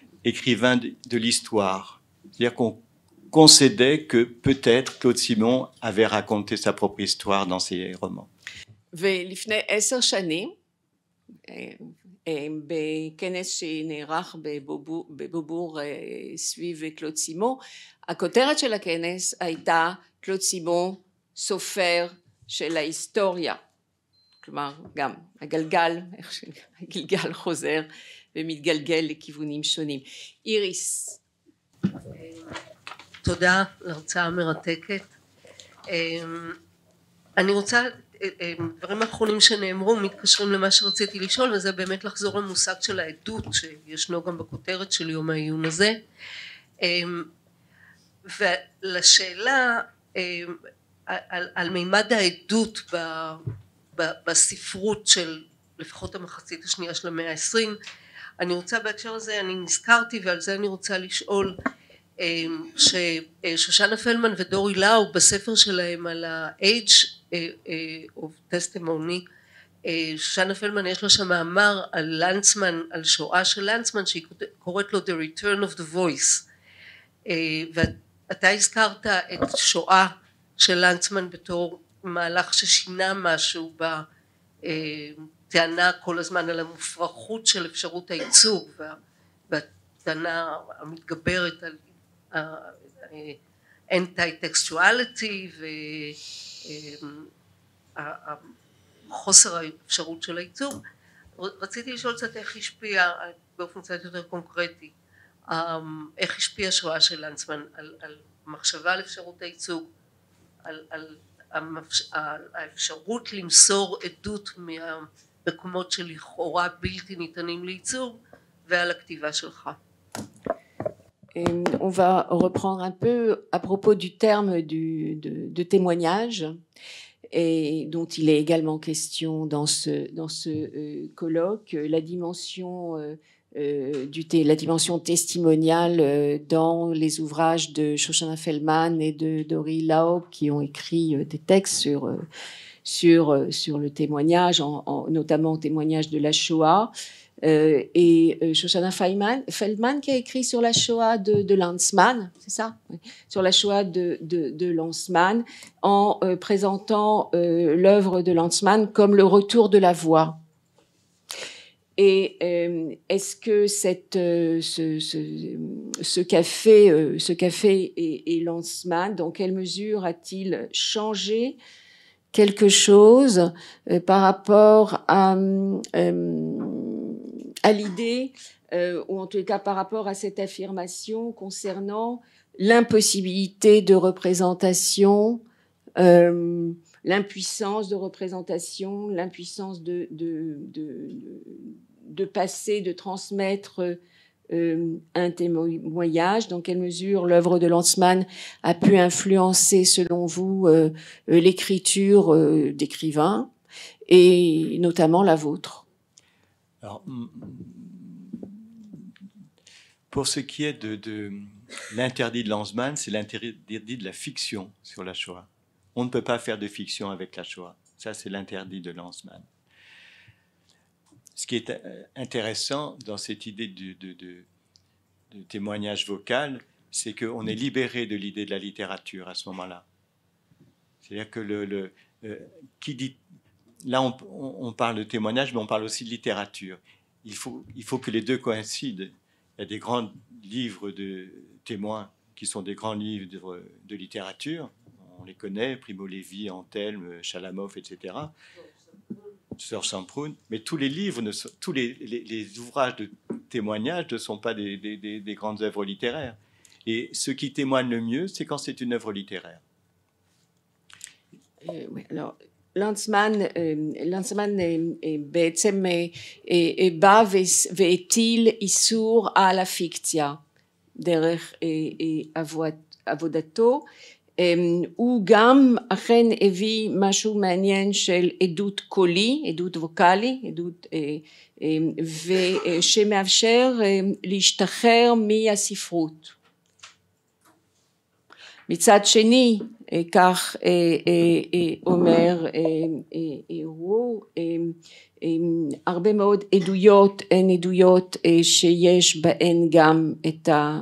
Écrivain de l'histoire. C'est-à-dire qu'on concédait que peut-être Claude Simon avait raconté sa propre histoire dans ses romans. Mais il y a des gens qui ont été suivis de Claude Simon. À côté de la question, était « Claude Simon qui a été en histoire. C'est-à-dire que c'est galgal, un er galgal, un ומתגלגל לכיוונים שונים. איריס. תודה להרצאה המרתקת. אמ, אני רוצה, אמ, דברים האחרונים שנאמרו מתקשרים למה שרציתי לשאול וזה באמת לחזור למושג של העדות שישנו גם בכותרת של יום העיון הזה אמ, ולשאלה על, על מימד העדות ב, ב, בספרות של לפחות המחצית השנייה של המאה העשרים אני רוצה בהקשר הזה אני נזכרתי ועל זה אני רוצה לשאול אה, ששושנה אה, פלמן ודורי לאו בספר שלהם על ה-age אה, of testimony שושנה פלמן יש לה שם מאמר על לנצמן על שואה של לנצמן שהיא קוראת לו the return of the voice ואתה הזכרת את שואה של לנצמן בתור מהלך ששינה משהו ב... טענה כל הזמן על המופרכות של אפשרות הייצוג והטענה המתגברת על האנטי-טקסטואליטי אה, וחוסר אה, אה, האפשרות של הייצוג רציתי לשאול קצת איך השפיע באופן קצת יותר קונקרטי איך השפיע השואה של לנצמן על, על מחשבה על אפשרות הייצוג על, על האפשרות למסור עדות מה... Um, on va reprendre un peu à propos du terme de, témoignage et dont il est également question dans ce, dans ce euh, colloque, la dimension, euh, euh la dimension testimoniale euh, dans les ouvrages de Shoshana Feldman et de Dori Lao, qui ont écrit des textes sur euh, sur, le témoignage, notamment témoignage de la Shoah. Euh, et euh, Shoshana Feldman, qui a écrit sur la Shoah de, Lanzmann, c'est ça Sur la Shoah de, Lanzmann, en présentant l'œuvre de Lanzmann comme le retour de la voix. Et est-ce que ce, ce, café et, et Lanzmann, dans quelle mesure a-t-il changé quelque chose euh, par rapport à, euh, l'idée, euh, ou en tout cas par rapport à cette affirmation concernant l'impossibilité de représentation, l'impuissance de représentation, l'impuissance de, passer, de transmettre euh, un témoignage Dans quelle mesure l'œuvre de Lanzmann a pu influencer, selon vous, euh, euh, l'écriture d'écrivains et notamment la vôtre Pour ce qui est de, l'interdit de Lanzmann, c'est l'interdit de la fiction sur la Shoah. On ne peut pas faire de fiction avec la Shoah. Ça, c'est l'interdit de Lanzmann ce qui est euh, intéressant dans cette idée de, témoignage vocal, c'est qu'on est libéré de l'idée de la littérature à ce moment-là. C'est-à-dire que le, euh, qui dit, là on, parle de témoignage, mais on parle aussi de littérature. Il faut, que les deux coïncident. Il y a des grands livres de témoins qui sont des grands livres de, littérature. On les connaît, Primo Levi, Antelme, Chalamoff, etc. Sœur Champroun, mais tous les livres, ne tous les, ouvrages de témoignage ne sont pas des, grandes œuvres littéraires. Et ce qui témoigne le mieux, c'est quand c'est une œuvre littéraire. Euh, oui, alors, Lanzmann, euh, Lanzmann et, et, Bav sourd à la fictia, derrière et, et avodato, אמ, הוא גם אכן הביא משהו מעניין של עדות קולי, עדות ווקאלי, עדות אה, אה, אה, שמאפשר להשתחרר מהספרות. מצד שני, כך אומר הוא, הרבה מאוד עדויות הן עדויות שיש בהן גם את ה...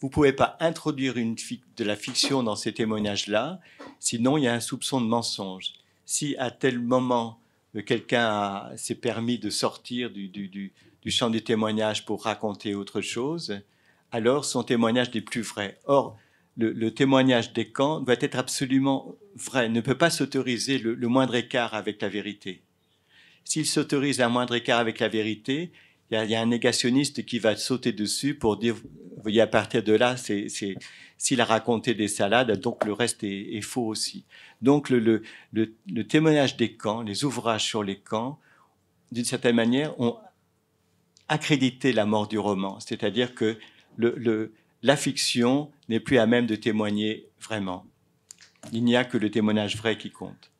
Vous ne pouvez pas introduire une de la fiction dans ces témoignages-là, sinon il y a un soupçon de mensonge. Si à tel moment euh, quelqu'un s'est permis de sortir du, du, du, du, champ des témoignages pour raconter autre chose, alors son témoignage n'est plus vrai. Or, le, témoignage des camps doit être absolument vrai, ne peut pas s'autoriser le moindre écart avec la vérité. S'il s'autorise un moindre écart avec la vérité, il y, a un négationniste qui va sauter dessus pour dire, voyez, à partir de là, c'est, s'il a raconté des salades, donc le reste est, faux aussi. Donc le, le, témoignage des camps, les ouvrages sur les camps, d'une certaine manière, ont accrédité la mort du roman. C'est-à-dire que la fiction n'est plus à même de témoigner vraiment. Il n'y a que le témoignage vrai qui compte.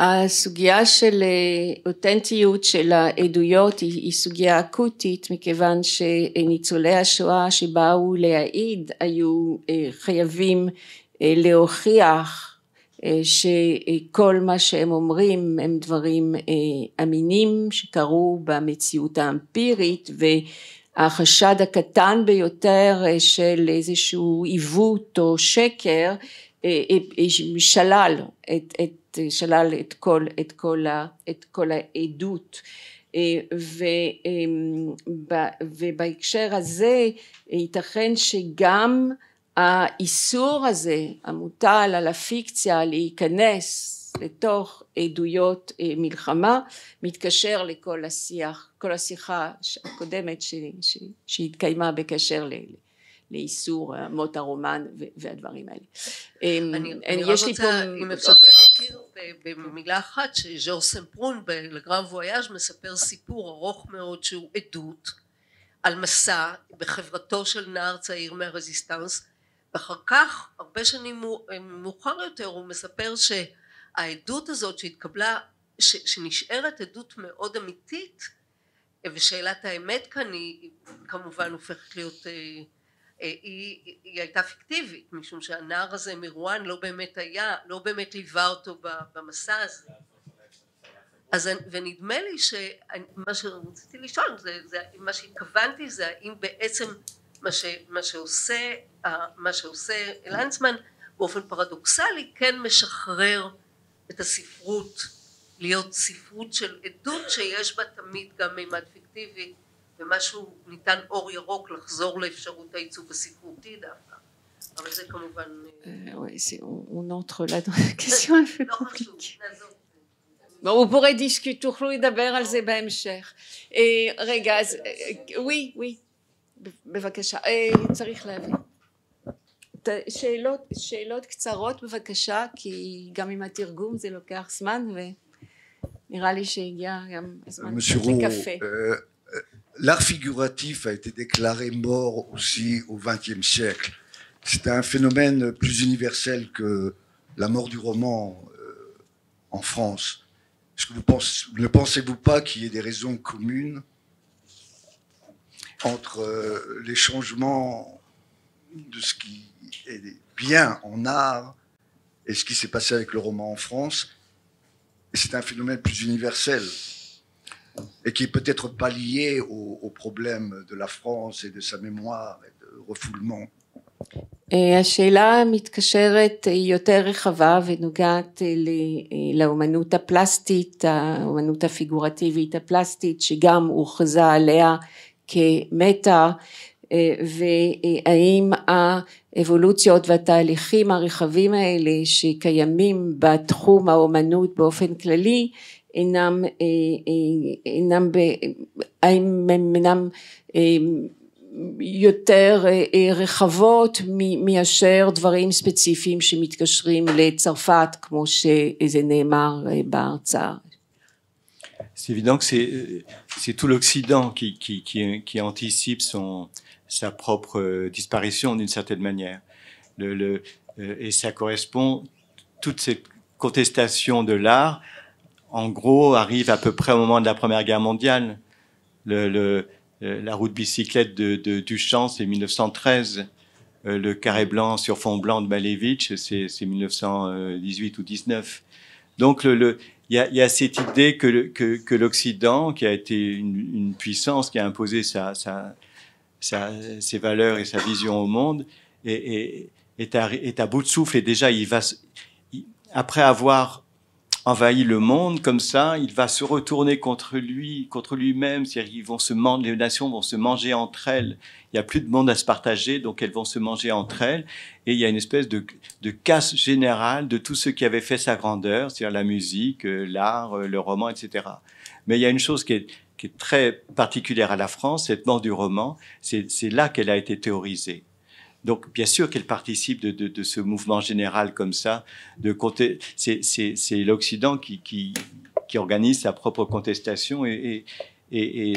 הסוגיה של אה, אותנטיות של העדויות היא, היא סוגיה אקוטית מכיוון שניצולי השואה שבאו להעיד היו אה, חייבים אה, להוכיח שכל מה שהם אומרים הם דברים אמינים שקרו במציאות האמפירית והחשד הקטן ביותר של איזשהו עיוות או שקר שלל את, את אה, שלל את כל, את כל, ה, את כל העדות אה, ו, אמ, ובהקשר הזה ייתכן שגם האיסור הזה המוטל על הפיקציה להיכנס לתוך עדויות אה, מלחמה מתקשר לכל השיח, כל השיחה הקודמת ש, ש, שהתקיימה בקשר ל, לאיסור מות הרומן והדברים האלה. אמ, אני, רק רוצה, אם אפשר... אוקיי. אזכיר במילה אחת שז'ור סמפרון בלגרם וויאז' מספר סיפור ארוך מאוד שהוא עדות על מסע בחברתו של נער צעיר מהרזיסטנס ואחר כך הרבה שנים מאוחר יותר הוא מספר שהעדות הזאת שהתקבלה ש, שנשארת עדות מאוד אמיתית ושאלת האמת כאן היא כמובן הופכת להיות אה, אה, היא, היא הייתה פיקטיבית משום שהנער הזה מרואן לא באמת היה, לא באמת ליווה אותו במסע הזה אז ונדמה לי שמה שרציתי לשאול זה, זה מה שהתכוונתי זה האם בעצם מה, ש, מה שעושה מה שעושה לנצמן באופן פרדוקסלי כן משחרר את הספרות להיות ספרות של עדות שיש בה תמיד גם מימד פיקטיבי ומשהו ניתן אור ירוק לחזור לאפשרות הייצוג הספרותי דווקא אה, אה, הוא לא לא, לא זה דיסקי, תוכלו לדבר על זה בהמשך. אה, רגע, אז, oui, oui, בבקשה, צריך להבין. שאלות קצרות בבקשה, כי גם עם התרגום זה לוקח זמן, ונראה לי שהגיע גם הזמן לקפה. L'art figuratif a été déclaré mort aussi au XXe siècle. C'est un phénomène plus universel que la mort du roman euh, en France. ne pensez-vous pas qu'il y ait des raisons communes entre euh, les changements de ce qui est bien en art et ce qui s'est passé avec le roman en France c'est un phénomène plus universel. et qui est peut-être pas lié au, au, problème de la France et de sa mémoire et de refoulement. אה, השאלה מתקשרת אה, יותר רחבה ונוגעת אה, לאומנות הפלסטית, האומנות הפיגורטיבית הפלסטית שגם הוכרזה עליה כמתה והאם האבולוציות והתהליכים הרחבים האלה שקיימים בתחום האומנות באופן כללי E c'est évident que c'est tout l'Occident qui, anticipe son, sa propre disparition d'une certaine manière. Euh, et ça correspond, toute cette contestation de l'art, en gros, arrive à peu près au moment de la Première Guerre mondiale. Euh, la route bicyclette de, Duchamp, c'est 1913. Euh, le carré blanc sur fond blanc de Malevich, c'est 1918 ou 19. Donc, il y, a, cette idée que, l'Occident, qui a été une, puissance, qui a imposé ses valeurs et sa vision au monde, est, à, est à bout de souffle. Et déjà, il va, après avoir envahit le monde comme ça, il va se retourner contre lui, contre lui-même. C'est-à-dire les nations vont se manger entre elles. Il n'y a plus de monde à se partager, donc elles vont se manger entre elles. Et il y a une espèce de, casse générale de tout ce qui avait fait sa grandeur, c'est-à-dire la musique, euh, l'art, euh, le roman, etc. Mais il y a une chose qui est, qui est très particulière à la France, cette mort du roman, c'est là qu'elle a été théorisée. Donc, bien sûr qu'elle participe de, ce mouvement général comme ça. De c'est l'Occident qui, organise sa propre contestation et,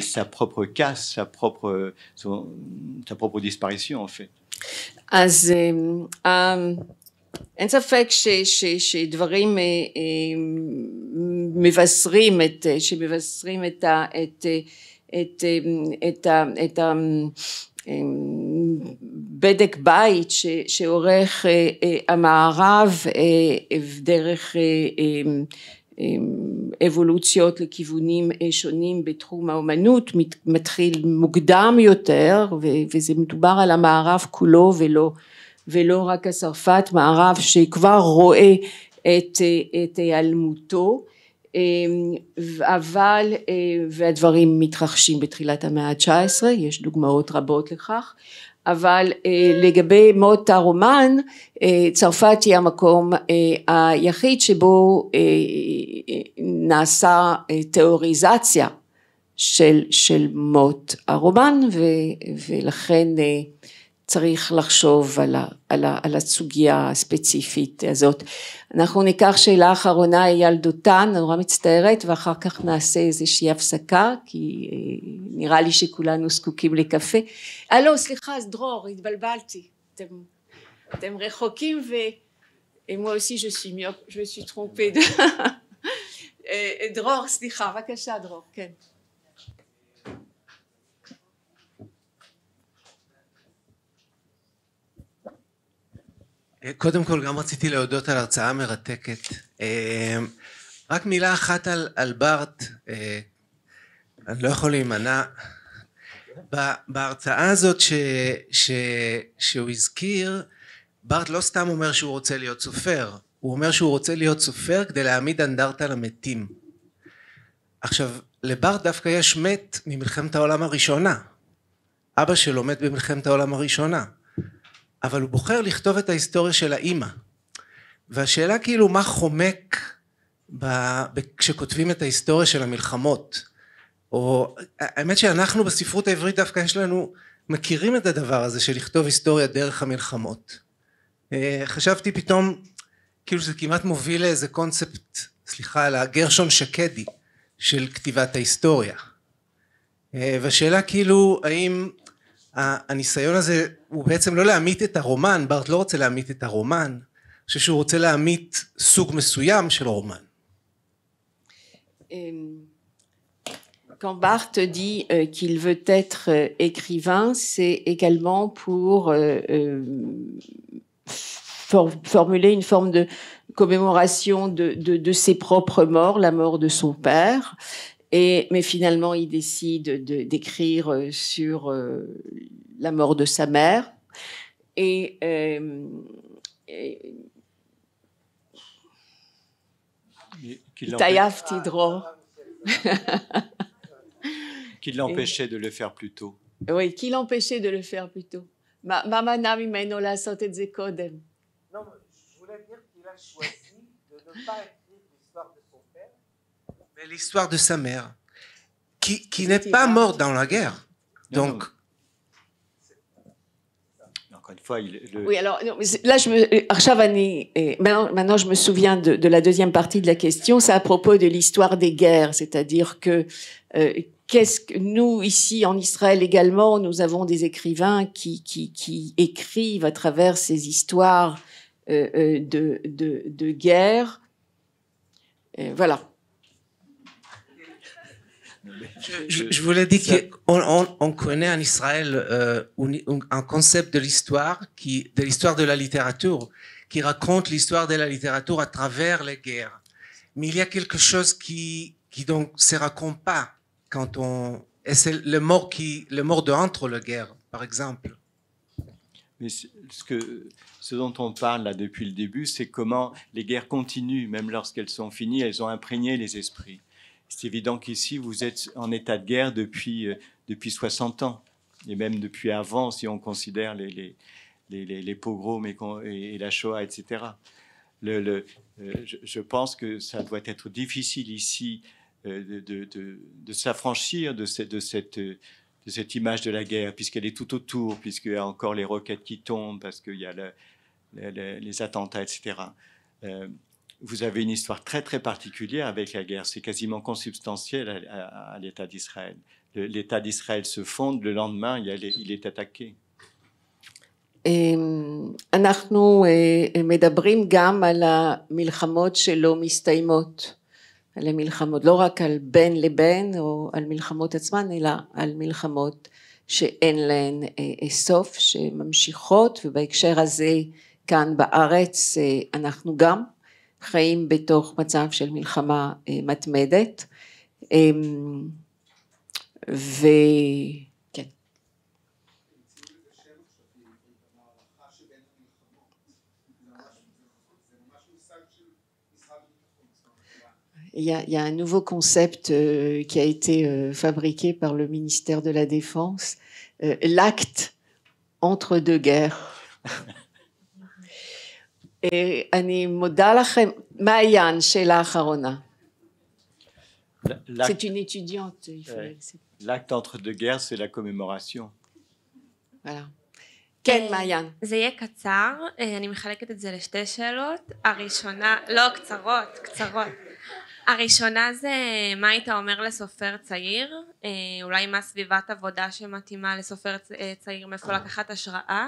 sa propre casse, sa propre, disparition, en fait. As mais chez בדק בית ש, שעורך אה, אה, המערב אה, דרך אמ, אמ, אבולוציות לכיוונים שונים בתחום האומנות מתחיל מוקדם יותר וזה מדובר על המערב כולו ולא, ולא רק הצרפת מערב שכבר רואה את, את היעלמותו אמ, אבל והדברים מתרחשים בתחילת המאה ה-19 יש דוגמאות רבות לכך אבל אה, לגבי מות הרומן אה, צרפת היא המקום אה, היחיד שבו אה, אה, נעשה אה, תיאוריזציה של, של מות הרומן ו, ולכן אה, צריך לחשוב על, ה, על, ה, על הסוגיה הספציפית הזאת. אנחנו ניקח שאלה אחרונה, אייל דותן, נורא מצטערת, ואחר כך נעשה איזושהי הפסקה, כי אה, נראה לי שכולנו זקוקים לקפה. אה לא, סליחה, אז דרור, התבלבלתי. אתם, אתם רחוקים ו... Et moi aussi, je דרור, סליחה, בבקשה, דרור, כן. קודם כל גם רציתי להודות על הרצאה מרתקת. אה, רק מילה אחת על, על בארט, אה, אני לא יכול להימנע. בהרצאה הזאת ש, ש, שהוא הזכיר, בארט לא סתם אומר שהוא רוצה להיות סופר, הוא אומר שהוא רוצה להיות סופר כדי להעמיד אנדרטה למתים. עכשיו, לבארט דווקא יש מת ממלחמת העולם הראשונה. אבא שלו מת במלחמת העולם הראשונה. אבל הוא בוחר לכתוב את ההיסטוריה של האימא. והשאלה כאילו מה חומק ב... כשכותבים את ההיסטוריה של המלחמות. או האמת שאנחנו בספרות העברית דווקא יש לנו, מכירים את הדבר הזה של לכתוב היסטוריה דרך המלחמות. אה, חשבתי פתאום, כאילו שזה כמעט מוביל לאיזה קונספט, סליחה, על הגרשון שקדי של כתיבת ההיסטוריה. אה, והשאלה כאילו האם הניסיון הזה הוא בעצם לא להמית את הרומן, בארט לא רוצה להמית את הרומן, אני חושב שהוא רוצה להמית סוג מסוים של רומן. Quand Barthes dit euh, qu'il veut être euh, écrivain, c'est également pour euh, euh, for formuler une forme de commémoration de, de, de, ses propres morts, la mort de son père, mais finalement, il décide d'écrire euh, sur euh, la mort de sa mère. Et, euh, et qui l'empêchait de le faire plus tôt. Oui, qui l'empêchait de le faire plus tôt. la santé de Non, je voulais dire qu'il a choisi de ne pas être L'histoire de sa mère, qui, n'est pas morte dans la guerre. Donc. Encore une fois, Oui, alors là, je me, Archavani, euh, euh, maintenant, je me souviens de, la deuxième partie de la question, c'est à propos de l'histoire des guerres, c'est-à-dire que euh, qu'est-ce que nous ici en Israël également, nous avons des écrivains qui, qui, écrivent à travers ces histoires de, de, guerre. Et voilà. Je, voulais dire qu'on on, connaît en Israël euh, un concept de l'histoire, qui, de l'histoire de la littérature, qui raconte l'histoire de la littérature à travers les guerres. Mais il y a quelque chose qui, qui donc se raconte pas quand on, et c'est le mort qui, le mort de entre les guerres, par exemple. Mais ce, que, ce dont on parle là depuis le début, c'est comment les guerres continuent, même lorsqu'elles sont finies, elles ont imprégné les esprits. C'est évident qu'ici, vous êtes en état de guerre depuis, euh, depuis 60 ans, et même depuis avant, si on considère les, les, les, pogroms et, la Shoah, etc. Le, euh, je, pense que ça doit être difficile ici euh, de, de, s'affranchir de, de, cette, de cette image de la guerre, puisqu'elle est tout autour, puisqu'il y a encore les roquettes qui tombent, parce qu'il y a les attentats, etc. vous avez une histoire très très particulière avec la guerre. C'est quasiment consubstantiel à, à, à l'État d'Israël. L'État d'Israël se fonde, le lendemain, il, est, il est attaqué. אנחנו מדברים גם על המלחמות שלא מסתיימות, על המלחמות, לא רק על בין לבין או על מלחמות עצמן, אלא על מלחמות שאין להן סוף, שממשיכות, ובהקשר הזה כאן בארץ אנחנו גם של מלחמה Il y, a, un nouveau concept euh, qui a été euh, fabriqué par le ministère de la Défense, euh, l'acte entre deux guerres. אה, אני מודה לכם. מעיין, שאלה אחרונה. une étudiante. L'acte entre deux guerres, c'est la commémoration. Voilà. כן, אה, מעיין. זה יהיה קצר, אה, אני מחלקת את זה לשתי שאלות. הראשונה, לא, קצרות, קצרות. הראשונה זה מה היית אומר לסופר צעיר, אולי מה סביבת עבודה שמתאימה לסופר צעיר, מאיפה לקחת השראה.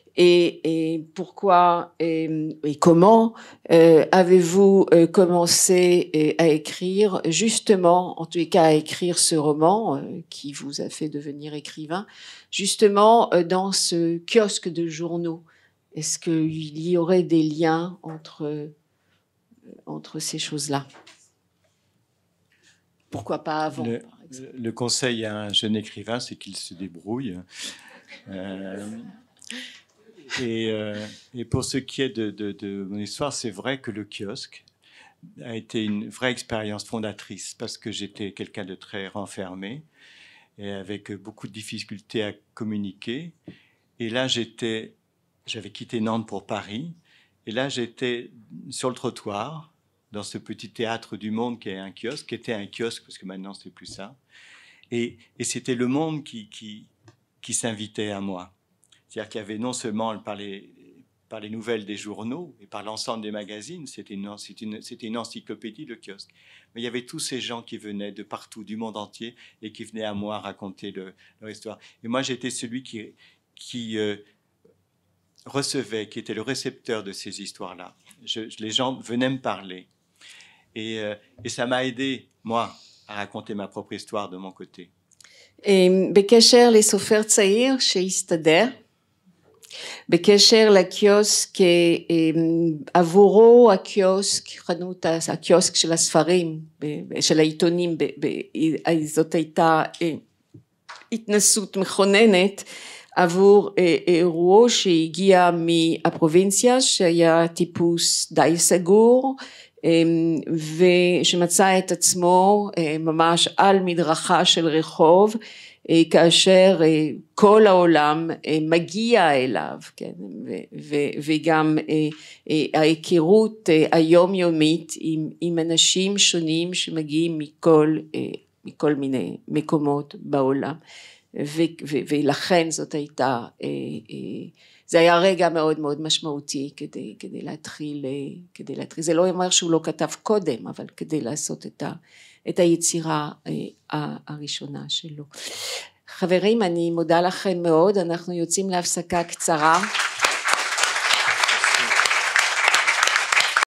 et, pourquoi et, comment euh, avez-vous euh, commencé euh, à écrire, justement, en tous les cas à écrire ce roman qui vous a fait devenir écrivain, justement dans ce kiosque de journaux Est-ce qu'il y aurait des liens entre, entre ces choses-là Pourquoi pas avant le, le conseil à un jeune écrivain, c'est qu'il se débrouille. Euh, et, pour ce qui est de, mon histoire, c'est vrai que le kiosque a été une vraie expérience fondatrice parce que j'étais quelqu'un de très renfermé et avec beaucoup de difficultés à communiquer. Et là, j'avais quitté Nantes pour Paris. Et là, j'étais sur le trottoir, dans ce petit théâtre du monde qui est un kiosque, qui était un kiosque, parce que maintenant, c'est plus ça. Et, c'était le monde qui s'invitait à moi. C'est-à-dire qu'il y avait non seulement par les, par les nouvelles des journaux et par l'ensemble des magazines, c'était une, une, encyclopédie, le kiosque, mais il y avait tous ces gens qui venaient de partout, du monde entier, et qui venaient à moi raconter leur histoire. Et moi, j'étais celui qui, qui euh, recevait, qui était le récepteur de ces histoires-là. les gens venaient me parler. Et, euh, et ça m'a aidé, moi, à raconter ma propre histoire de mon côté. Et les בקשר לסופר chez Istader בקשר לקיוסק, אה, אמ, עבורו הקיוסק, חנות הקיוסק של הספרים, של העיתונים, אה, זאת הייתה אה, התנסות מכוננת עבור אירועו שהגיע מהפרובינציה שהיה טיפוס די סגור ושמצא את עצמו ממש על מדרכה של רחוב אה, כאשר אה, כל העולם אה, מגיע אליו, כן, וגם ההיכרות היומיומית עם, עם אנשים שונים שמגיעים מכל, מכל מיני מקומות בעולם, ו, ו, ולכן זאת הייתה, זה היה רגע מאוד מאוד משמעותי כדי, כדי להתחיל, כדי להתחיל, זה לא אומר שהוא לא כתב קודם, אבל כדי לעשות את ה... את היצירה אה, הראשונה שלו. חברים, אני מודה לכם מאוד, אנחנו יוצאים להפסקה קצרה.